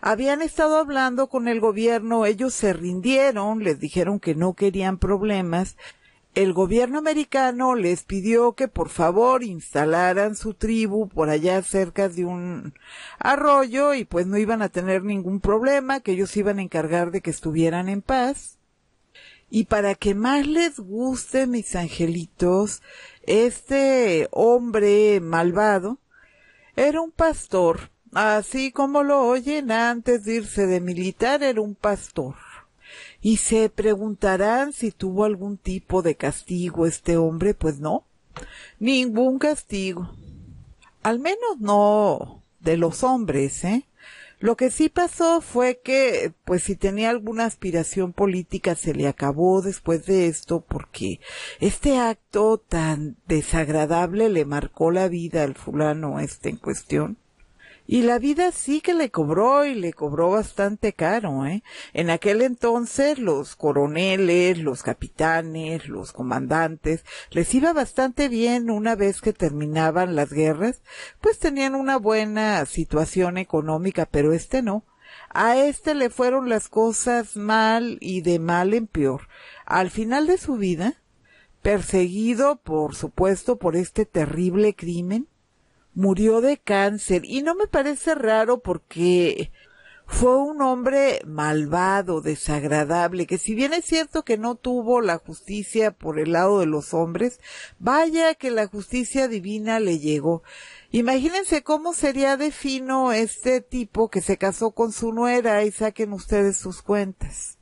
habían estado hablando con el gobierno, ellos se rindieron, les dijeron que no querían problemas, el gobierno americano les pidió que por favor instalaran su tribu por allá cerca de un arroyo y pues no iban a tener ningún problema, que ellos iban a encargar de que estuvieran en paz. Y para que más les guste, mis angelitos, este hombre malvado era un pastor, así como lo oyen antes de irse de militar, era un pastor y se preguntarán si tuvo algún tipo de castigo este hombre, pues no, ningún castigo. Al menos no de los hombres, ¿eh? Lo que sí pasó fue que, pues si tenía alguna aspiración política, se le acabó después de esto, porque este acto tan desagradable le marcó la vida al fulano este en cuestión, y la vida sí que le cobró y le cobró bastante caro, ¿eh? En aquel entonces los coroneles, los capitanes, los comandantes, les iba bastante bien una vez que terminaban las guerras, pues tenían una buena situación económica, pero este no. A este le fueron las cosas mal y de mal en peor. Al final de su vida, perseguido, por supuesto, por este terrible crimen, murió de cáncer y no me parece raro porque fue un hombre malvado, desagradable, que si bien es cierto que no tuvo la justicia por el lado de los hombres, vaya que la justicia divina le llegó. Imagínense cómo sería de fino este tipo que se casó con su nuera y saquen ustedes sus cuentas.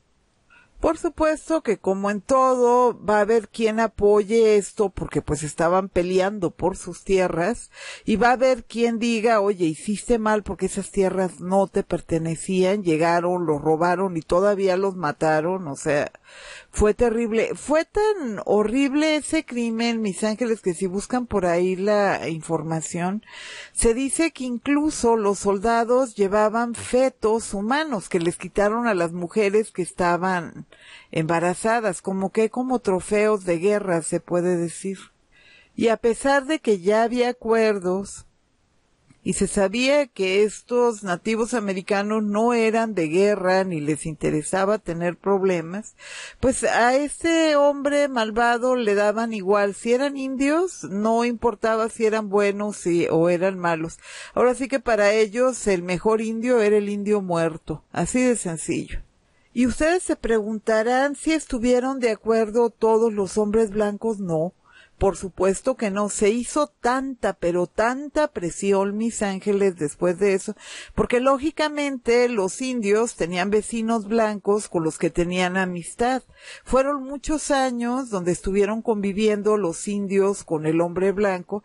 Por supuesto que como en todo va a haber quien apoye esto porque pues estaban peleando por sus tierras y va a haber quien diga, oye, hiciste mal porque esas tierras no te pertenecían, llegaron, los robaron y todavía los mataron, o sea, fue terrible. Fue tan horrible ese crimen, mis ángeles, que si buscan por ahí la información, se dice que incluso los soldados llevaban fetos humanos que les quitaron a las mujeres que estaban embarazadas, como que como trofeos de guerra, se puede decir. Y a pesar de que ya había acuerdos, y se sabía que estos nativos americanos no eran de guerra ni les interesaba tener problemas, pues a ese hombre malvado le daban igual. Si eran indios, no importaba si eran buenos o eran malos. Ahora sí que para ellos el mejor indio era el indio muerto, así de sencillo. Y ustedes se preguntarán si estuvieron de acuerdo todos los hombres blancos, no. Por supuesto que no, se hizo tanta, pero tanta presión, mis ángeles, después de eso, porque lógicamente los indios tenían vecinos blancos con los que tenían amistad. Fueron muchos años donde estuvieron conviviendo los indios con el hombre blanco,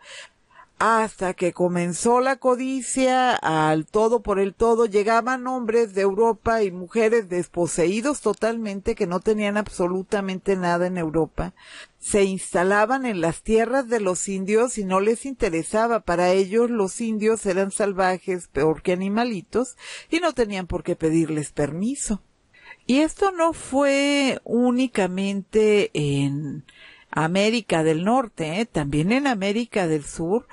hasta que comenzó la codicia al todo por el todo, llegaban hombres de Europa y mujeres desposeídos totalmente que no tenían absolutamente nada en Europa. Se instalaban en las tierras de los indios y no les interesaba. Para ellos los indios eran salvajes, peor que animalitos, y no tenían por qué pedirles permiso. Y esto no fue únicamente en América del Norte, ¿eh? también en América del Sur,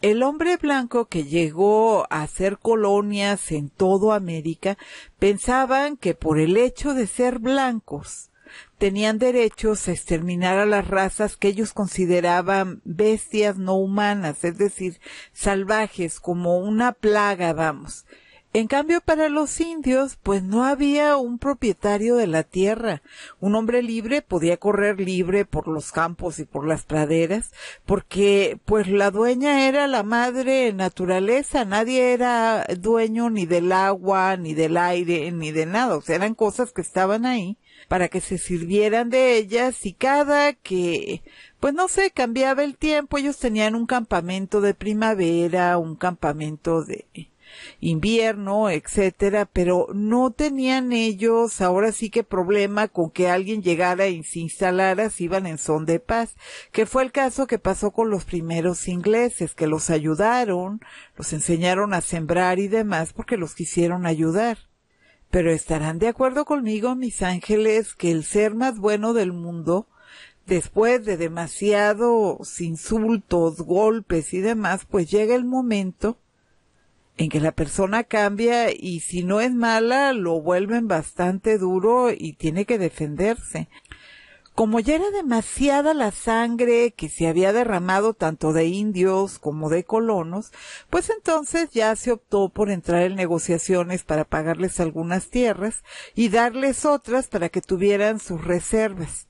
el hombre blanco que llegó a hacer colonias en todo América pensaban que por el hecho de ser blancos tenían derechos a exterminar a las razas que ellos consideraban bestias no humanas, es decir, salvajes, como una plaga, vamos. En cambio, para los indios, pues no había un propietario de la tierra. Un hombre libre podía correr libre por los campos y por las praderas, porque pues la dueña era la madre naturaleza, nadie era dueño ni del agua, ni del aire, ni de nada. O sea, eran cosas que estaban ahí para que se sirvieran de ellas y cada que, pues no sé, cambiaba el tiempo, ellos tenían un campamento de primavera, un campamento de invierno, etcétera, pero no tenían ellos ahora sí que problema con que alguien llegara y se instalara si iban en son de paz, que fue el caso que pasó con los primeros ingleses, que los ayudaron, los enseñaron a sembrar y demás porque los quisieron ayudar. Pero estarán de acuerdo conmigo, mis ángeles, que el ser más bueno del mundo después de demasiados insultos, golpes y demás, pues llega el momento en que la persona cambia y si no es mala lo vuelven bastante duro y tiene que defenderse. Como ya era demasiada la sangre que se había derramado tanto de indios como de colonos, pues entonces ya se optó por entrar en negociaciones para pagarles algunas tierras y darles otras para que tuvieran sus reservas.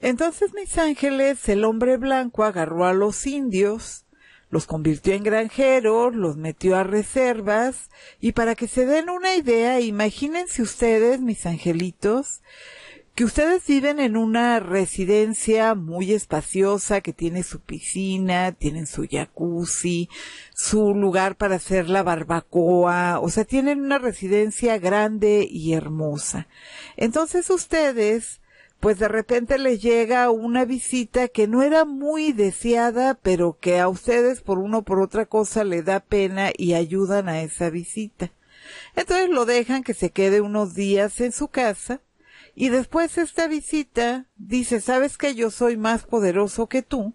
Entonces, mis ángeles, el hombre blanco agarró a los indios, los convirtió en granjeros, los metió a reservas y para que se den una idea, imagínense ustedes, mis angelitos, que ustedes viven en una residencia muy espaciosa que tiene su piscina, tienen su jacuzzi, su lugar para hacer la barbacoa, o sea, tienen una residencia grande y hermosa. Entonces ustedes pues de repente les llega una visita que no era muy deseada, pero que a ustedes por uno o por otra cosa le da pena y ayudan a esa visita. Entonces lo dejan que se quede unos días en su casa y después esta visita dice, sabes que yo soy más poderoso que tú,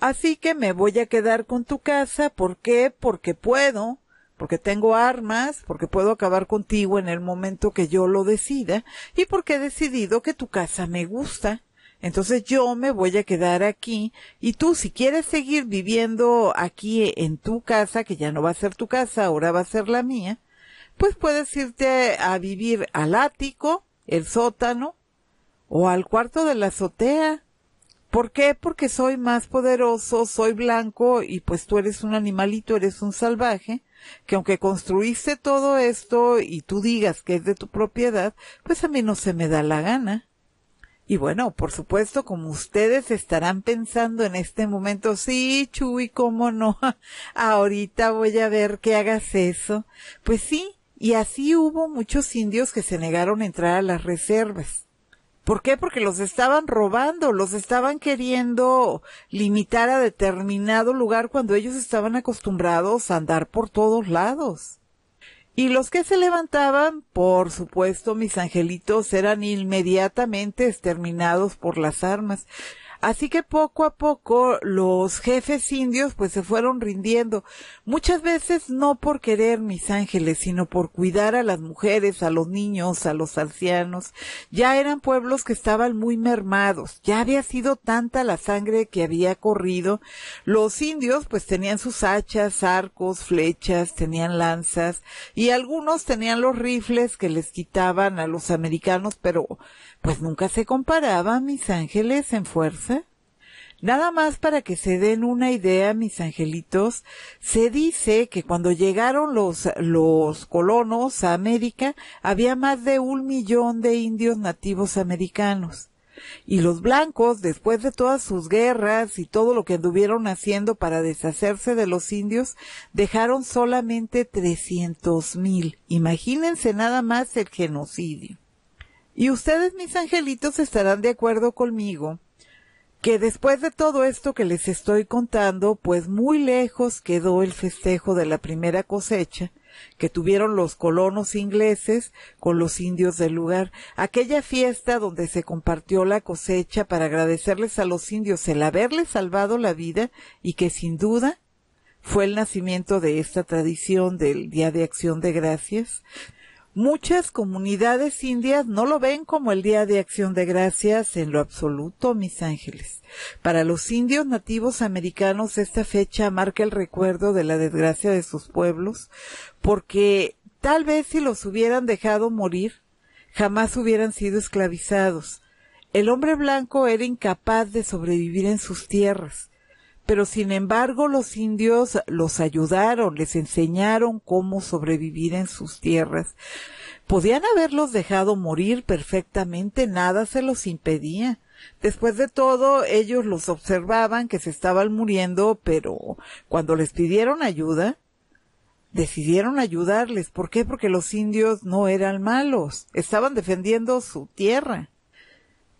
así que me voy a quedar con tu casa, ¿por qué? Porque puedo, porque tengo armas, porque puedo acabar contigo en el momento que yo lo decida y porque he decidido que tu casa me gusta. Entonces yo me voy a quedar aquí y tú si quieres seguir viviendo aquí en tu casa, que ya no va a ser tu casa, ahora va a ser la mía, pues puedes irte a vivir al ático, el sótano o al cuarto de la azotea ¿Por qué? Porque soy más poderoso, soy blanco y pues tú eres un animalito, eres un salvaje, que aunque construiste todo esto y tú digas que es de tu propiedad, pues a mí no se me da la gana. Y bueno, por supuesto, como ustedes estarán pensando en este momento, sí, Chuy, cómo no, ahorita voy a ver que hagas eso. Pues sí, y así hubo muchos indios que se negaron a entrar a las reservas. ¿Por qué? Porque los estaban robando, los estaban queriendo limitar a determinado lugar cuando ellos estaban acostumbrados a andar por todos lados. Y los que se levantaban, por supuesto, mis angelitos, eran inmediatamente exterminados por las armas. Así que poco a poco los jefes indios pues se fueron rindiendo, muchas veces no por querer mis ángeles, sino por cuidar a las mujeres, a los niños, a los ancianos. Ya eran pueblos que estaban muy mermados, ya había sido tanta la sangre que había corrido. Los indios pues tenían sus hachas, arcos, flechas, tenían lanzas y algunos tenían los rifles que les quitaban a los americanos, pero pues nunca se comparaba mis ángeles en fuerza Nada más para que se den una idea, mis angelitos, se dice que cuando llegaron los, los colonos a América, había más de un millón de indios nativos americanos. Y los blancos, después de todas sus guerras y todo lo que anduvieron haciendo para deshacerse de los indios, dejaron solamente trescientos mil. Imagínense nada más el genocidio. Y ustedes, mis angelitos, estarán de acuerdo conmigo que después de todo esto que les estoy contando, pues muy lejos quedó el festejo de la primera cosecha que tuvieron los colonos ingleses con los indios del lugar. Aquella fiesta donde se compartió la cosecha para agradecerles a los indios el haberles salvado la vida y que sin duda fue el nacimiento de esta tradición del Día de Acción de Gracias, Muchas comunidades indias no lo ven como el Día de Acción de Gracias en lo absoluto, mis ángeles. Para los indios nativos americanos esta fecha marca el recuerdo de la desgracia de sus pueblos, porque tal vez si los hubieran dejado morir, jamás hubieran sido esclavizados. El hombre blanco era incapaz de sobrevivir en sus tierras pero sin embargo los indios los ayudaron, les enseñaron cómo sobrevivir en sus tierras. Podían haberlos dejado morir perfectamente, nada se los impedía. Después de todo, ellos los observaban que se estaban muriendo, pero cuando les pidieron ayuda, decidieron ayudarles. ¿Por qué? Porque los indios no eran malos, estaban defendiendo su tierra.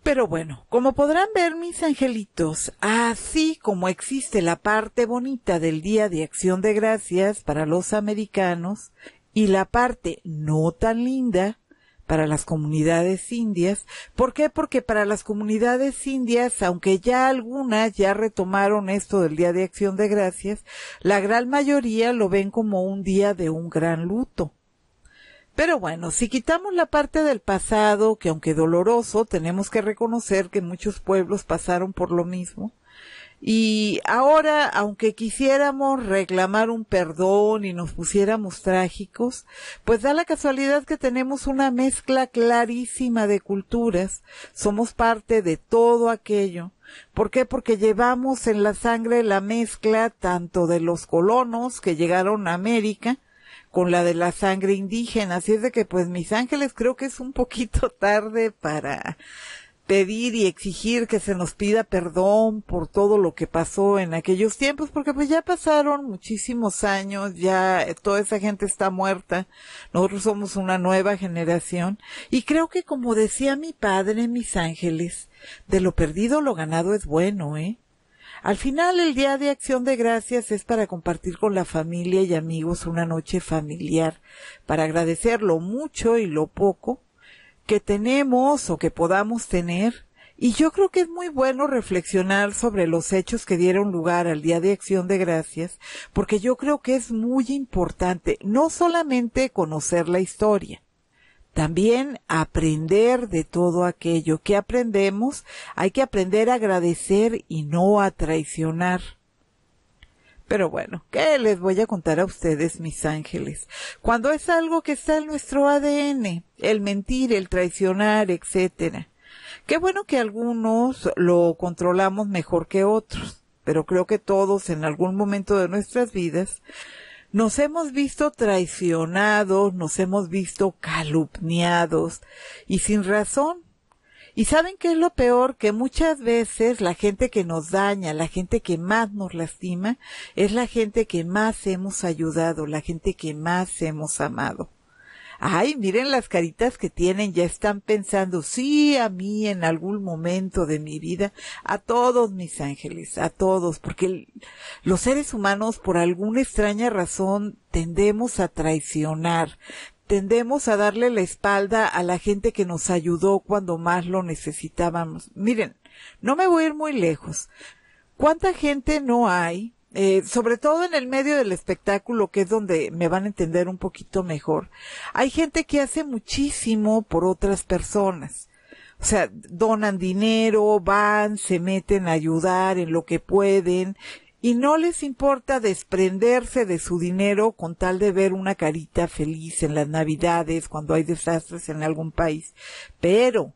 Pero bueno, como podrán ver mis angelitos, así como existe la parte bonita del Día de Acción de Gracias para los americanos y la parte no tan linda para las comunidades indias. ¿Por qué? Porque para las comunidades indias, aunque ya algunas ya retomaron esto del Día de Acción de Gracias, la gran mayoría lo ven como un día de un gran luto pero bueno, si quitamos la parte del pasado, que aunque doloroso, tenemos que reconocer que muchos pueblos pasaron por lo mismo. Y ahora, aunque quisiéramos reclamar un perdón y nos pusiéramos trágicos, pues da la casualidad que tenemos una mezcla clarísima de culturas, somos parte de todo aquello. ¿Por qué? Porque llevamos en la sangre la mezcla tanto de los colonos que llegaron a América, con la de la sangre indígena. Así es de que pues mis ángeles creo que es un poquito tarde para pedir y exigir que se nos pida perdón por todo lo que pasó en aquellos tiempos, porque pues ya pasaron muchísimos años, ya eh, toda esa gente está muerta, nosotros somos una nueva generación, y creo que como decía mi padre, mis ángeles, de lo perdido lo ganado es bueno, ¿eh? Al final el Día de Acción de Gracias es para compartir con la familia y amigos una noche familiar, para agradecer lo mucho y lo poco que tenemos o que podamos tener. Y yo creo que es muy bueno reflexionar sobre los hechos que dieron lugar al Día de Acción de Gracias, porque yo creo que es muy importante no solamente conocer la historia, también aprender de todo aquello que aprendemos. Hay que aprender a agradecer y no a traicionar. Pero bueno, ¿qué les voy a contar a ustedes, mis ángeles? Cuando es algo que está en nuestro ADN, el mentir, el traicionar, etcétera. Qué bueno que algunos lo controlamos mejor que otros, pero creo que todos en algún momento de nuestras vidas nos hemos visto traicionados, nos hemos visto calumniados y sin razón. Y saben que es lo peor que muchas veces la gente que nos daña, la gente que más nos lastima, es la gente que más hemos ayudado, la gente que más hemos amado ay, miren las caritas que tienen, ya están pensando, sí, a mí en algún momento de mi vida, a todos mis ángeles, a todos, porque los seres humanos por alguna extraña razón tendemos a traicionar, tendemos a darle la espalda a la gente que nos ayudó cuando más lo necesitábamos. Miren, no me voy a ir muy lejos. ¿Cuánta gente no hay eh, sobre todo en el medio del espectáculo, que es donde me van a entender un poquito mejor, hay gente que hace muchísimo por otras personas. O sea, donan dinero, van, se meten a ayudar en lo que pueden y no les importa desprenderse de su dinero con tal de ver una carita feliz en las navidades, cuando hay desastres en algún país. Pero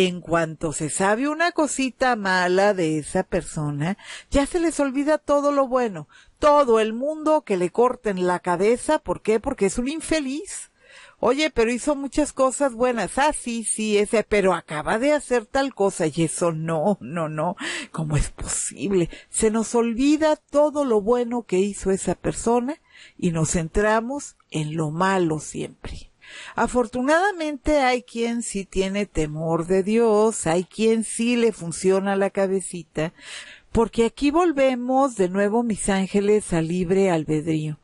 en cuanto se sabe una cosita mala de esa persona, ya se les olvida todo lo bueno, todo el mundo que le corten la cabeza, ¿por qué? Porque es un infeliz. Oye, pero hizo muchas cosas buenas. Ah, sí, sí, ese, pero acaba de hacer tal cosa y eso no, no, no. ¿Cómo es posible? Se nos olvida todo lo bueno que hizo esa persona y nos centramos en lo malo siempre. Afortunadamente hay quien sí tiene temor de Dios, hay quien sí le funciona la cabecita, porque aquí volvemos de nuevo, mis ángeles, al libre albedrío.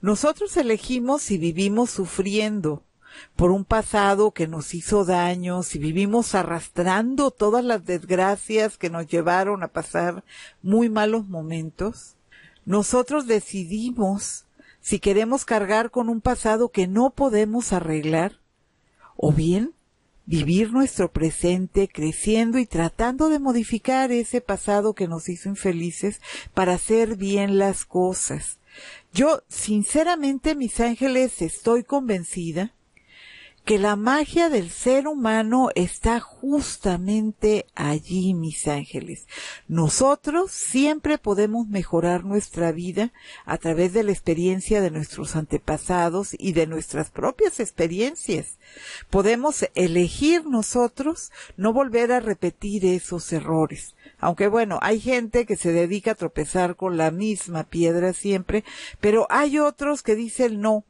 Nosotros elegimos si vivimos sufriendo por un pasado que nos hizo daño, si vivimos arrastrando todas las desgracias que nos llevaron a pasar muy malos momentos, nosotros decidimos si queremos cargar con un pasado que no podemos arreglar, o bien vivir nuestro presente creciendo y tratando de modificar ese pasado que nos hizo infelices para hacer bien las cosas. Yo, sinceramente, mis ángeles, estoy convencida que la magia del ser humano está justamente allí, mis ángeles. Nosotros siempre podemos mejorar nuestra vida a través de la experiencia de nuestros antepasados y de nuestras propias experiencias. Podemos elegir nosotros no volver a repetir esos errores. Aunque bueno, hay gente que se dedica a tropezar con la misma piedra siempre, pero hay otros que dicen no,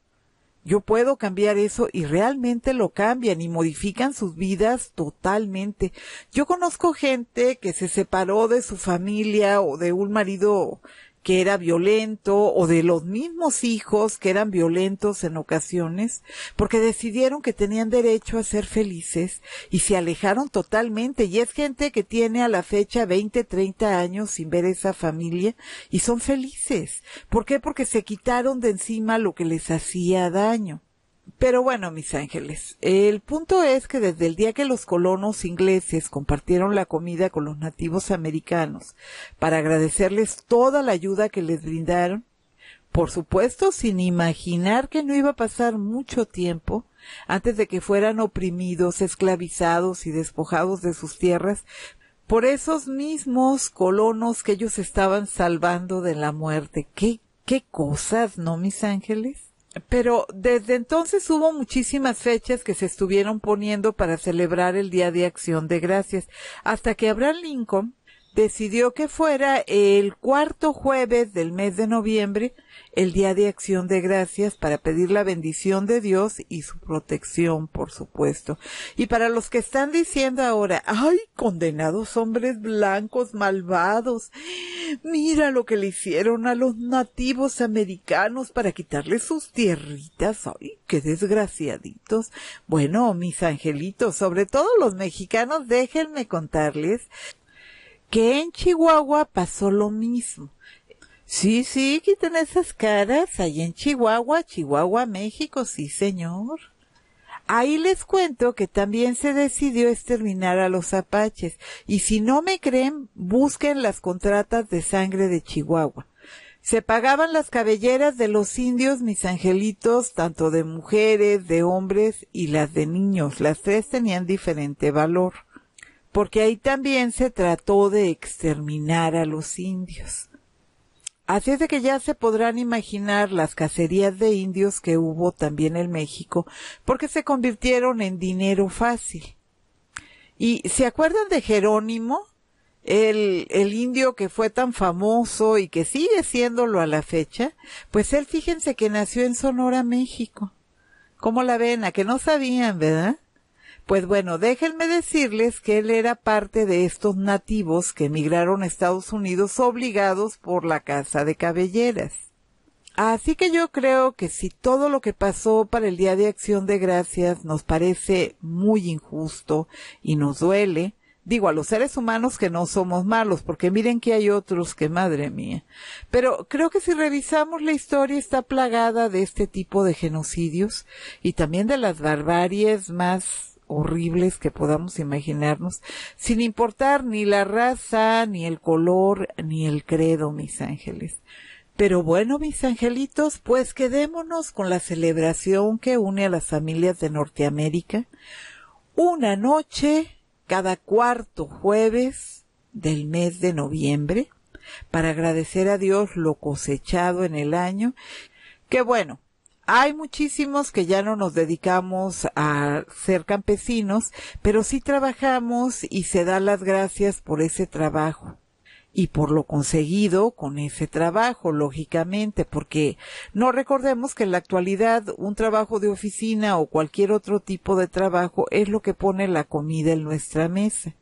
yo puedo cambiar eso y realmente lo cambian y modifican sus vidas totalmente. Yo conozco gente que se separó de su familia o de un marido que era violento o de los mismos hijos que eran violentos en ocasiones, porque decidieron que tenían derecho a ser felices y se alejaron totalmente. Y es gente que tiene a la fecha 20, 30 años sin ver esa familia y son felices. ¿Por qué? Porque se quitaron de encima lo que les hacía daño. Pero bueno, mis ángeles, el punto es que desde el día que los colonos ingleses compartieron la comida con los nativos americanos para agradecerles toda la ayuda que les brindaron, por supuesto sin imaginar que no iba a pasar mucho tiempo antes de que fueran oprimidos, esclavizados y despojados de sus tierras por esos mismos colonos que ellos estaban salvando de la muerte. ¿Qué, qué cosas, no, mis ángeles? Pero desde entonces hubo muchísimas fechas que se estuvieron poniendo para celebrar el Día de Acción de Gracias, hasta que Abraham Lincoln decidió que fuera el cuarto jueves del mes de noviembre el Día de Acción de Gracias para pedir la bendición de Dios y su protección, por supuesto. Y para los que están diciendo ahora, ay, condenados hombres blancos malvados, mira lo que le hicieron a los nativos americanos para quitarles sus tierritas, ay, qué desgraciaditos. Bueno, mis angelitos, sobre todo los mexicanos, déjenme contarles que en Chihuahua pasó lo mismo. Sí, sí, quiten esas caras ahí en Chihuahua, Chihuahua, México, sí señor. Ahí les cuento que también se decidió exterminar a los apaches y si no me creen, busquen las contratas de sangre de Chihuahua. Se pagaban las cabelleras de los indios, mis angelitos, tanto de mujeres, de hombres y las de niños. Las tres tenían diferente valor porque ahí también se trató de exterminar a los indios. Así es de que ya se podrán imaginar las cacerías de indios que hubo también en México, porque se convirtieron en dinero fácil. ¿Y se acuerdan de Jerónimo? El, el, indio que fue tan famoso y que sigue siéndolo a la fecha, pues él fíjense que nació en Sonora, México. como la vena, que no sabían, ¿verdad? Pues bueno, déjenme decirles que él era parte de estos nativos que emigraron a Estados Unidos obligados por la casa de cabelleras. Así que yo creo que si todo lo que pasó para el Día de Acción de Gracias nos parece muy injusto y nos duele, digo a los seres humanos que no somos malos, porque miren que hay otros que madre mía. Pero creo que si revisamos la historia está plagada de este tipo de genocidios y también de las barbaries más horribles que podamos imaginarnos, sin importar ni la raza, ni el color, ni el credo, mis ángeles. Pero bueno, mis angelitos, pues quedémonos con la celebración que une a las familias de Norteamérica. Una noche cada cuarto jueves del mes de noviembre para agradecer a Dios lo cosechado en el año. Que bueno, hay muchísimos que ya no nos dedicamos a ser campesinos, pero sí trabajamos y se da las gracias por ese trabajo y por lo conseguido con ese trabajo, lógicamente, porque no recordemos que en la actualidad un trabajo de oficina o cualquier otro tipo de trabajo es lo que pone la comida en nuestra mesa.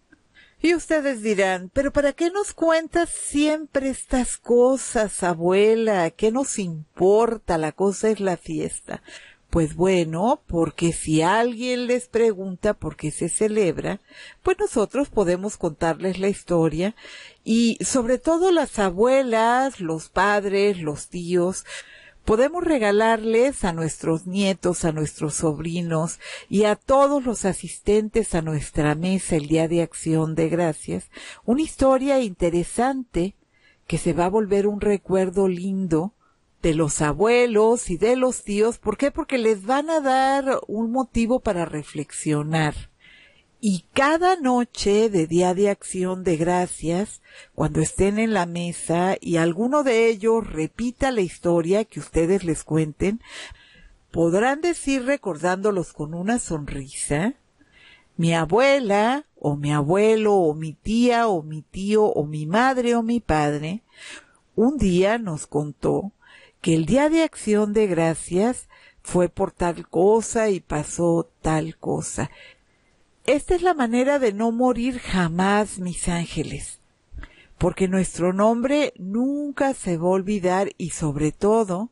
Y ustedes dirán, pero ¿para qué nos cuentas siempre estas cosas, abuela? ¿Qué nos importa? La cosa es la fiesta. Pues bueno, porque si alguien les pregunta por qué se celebra, pues nosotros podemos contarles la historia y sobre todo las abuelas, los padres, los tíos, podemos regalarles a nuestros nietos, a nuestros sobrinos y a todos los asistentes a nuestra mesa el Día de Acción de Gracias una historia interesante que se va a volver un recuerdo lindo de los abuelos y de los tíos. ¿Por qué? Porque les van a dar un motivo para reflexionar y cada noche de Día de Acción de Gracias, cuando estén en la mesa y alguno de ellos repita la historia que ustedes les cuenten, podrán decir recordándolos con una sonrisa, mi abuela o mi abuelo o mi tía o mi tío o mi madre o mi padre, un día nos contó que el día de acción de gracias fue por tal cosa y pasó tal cosa. Esta es la manera de no morir jamás, mis ángeles, porque nuestro nombre nunca se va a olvidar y sobre todo,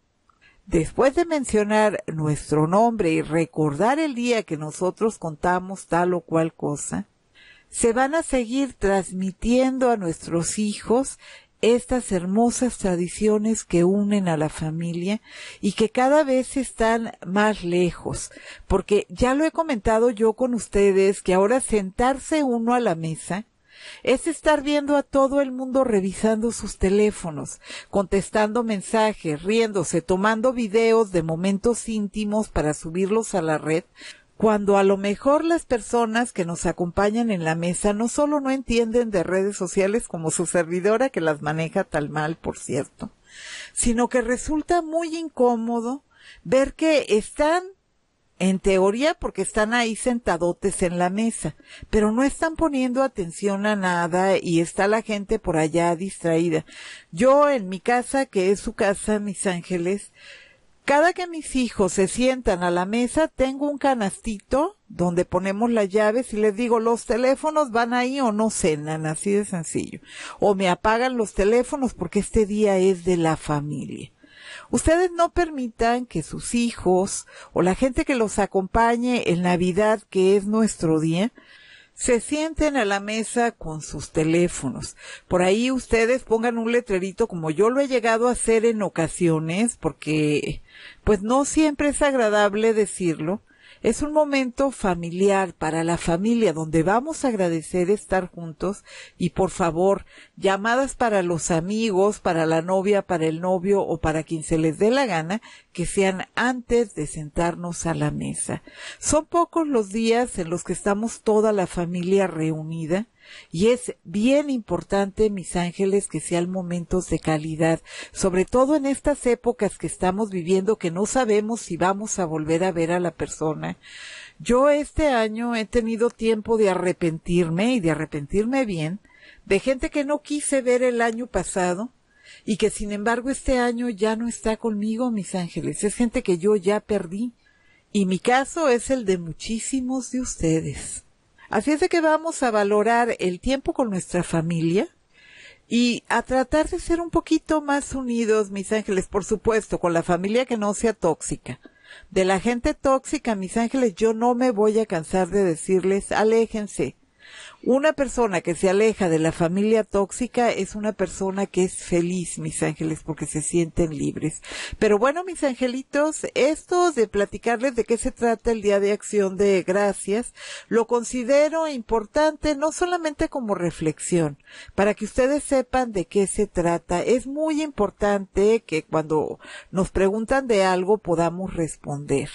después de mencionar nuestro nombre y recordar el día que nosotros contamos tal o cual cosa, se van a seguir transmitiendo a nuestros hijos estas hermosas tradiciones que unen a la familia y que cada vez están más lejos, porque ya lo he comentado yo con ustedes que ahora sentarse uno a la mesa es estar viendo a todo el mundo revisando sus teléfonos, contestando mensajes, riéndose, tomando videos de momentos íntimos para subirlos a la red, cuando a lo mejor las personas que nos acompañan en la mesa no solo no entienden de redes sociales como su servidora que las maneja tal mal, por cierto, sino que resulta muy incómodo ver que están en teoría porque están ahí sentadotes en la mesa, pero no están poniendo atención a nada y está la gente por allá distraída. Yo en mi casa, que es su casa, mis ángeles, cada que mis hijos se sientan a la mesa, tengo un canastito donde ponemos las llaves y les digo, los teléfonos van ahí o no cenan, así de sencillo. O me apagan los teléfonos porque este día es de la familia. Ustedes no permitan que sus hijos o la gente que los acompañe en Navidad, que es nuestro día, se sienten a la mesa con sus teléfonos. Por ahí ustedes pongan un letrerito como yo lo he llegado a hacer en ocasiones, porque pues no siempre es agradable decirlo, es un momento familiar para la familia donde vamos a agradecer estar juntos y por favor, llamadas para los amigos, para la novia, para el novio o para quien se les dé la gana, que sean antes de sentarnos a la mesa. Son pocos los días en los que estamos toda la familia reunida y es bien importante, mis ángeles, que sean momentos de calidad, sobre todo en estas épocas que estamos viviendo, que no sabemos si vamos a volver a ver a la persona. Yo este año he tenido tiempo de arrepentirme y de arrepentirme bien de gente que no quise ver el año pasado y que sin embargo este año ya no está conmigo, mis ángeles. Es gente que yo ya perdí. Y mi caso es el de muchísimos de ustedes. Así es de que vamos a valorar el tiempo con nuestra familia y a tratar de ser un poquito más unidos, mis ángeles, por supuesto, con la familia que no sea tóxica. De la gente tóxica, mis ángeles, yo no me voy a cansar de decirles, aléjense, una persona que se aleja de la familia tóxica es una persona que es feliz, mis ángeles, porque se sienten libres. Pero bueno, mis angelitos, esto de platicarles de qué se trata el Día de Acción de Gracias, lo considero importante no solamente como reflexión, para que ustedes sepan de qué se trata. Es muy importante que cuando nos preguntan de algo podamos responder.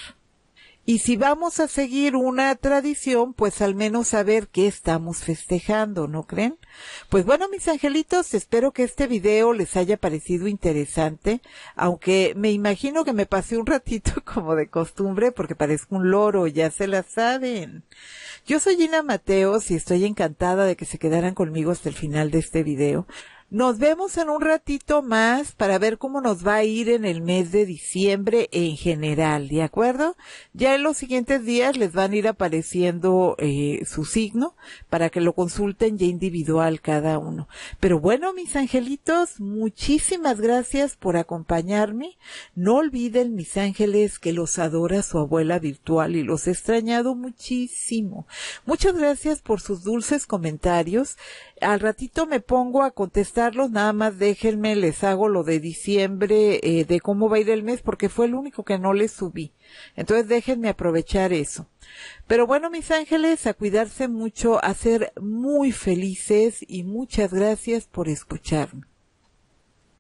Y si vamos a seguir una tradición, pues al menos saber qué estamos festejando, ¿no creen? Pues bueno, mis angelitos, espero que este video les haya parecido interesante, aunque me imagino que me pasé un ratito como de costumbre porque parezco un loro, ya se la saben. Yo soy Gina Mateos y estoy encantada de que se quedaran conmigo hasta el final de este video. Nos vemos en un ratito más para ver cómo nos va a ir en el mes de diciembre en general, ¿de acuerdo? Ya en los siguientes días les van a ir apareciendo eh, su signo para que lo consulten ya individual cada uno. Pero bueno, mis angelitos, muchísimas gracias por acompañarme. No olviden, mis ángeles, que los adora su abuela virtual y los he extrañado muchísimo. Muchas gracias por sus dulces comentarios. Al ratito me pongo a contestarlos, nada más déjenme, les hago lo de diciembre, eh, de cómo va a ir el mes, porque fue el único que no les subí. Entonces déjenme aprovechar eso. Pero bueno, mis ángeles, a cuidarse mucho, a ser muy felices y muchas gracias por escucharme.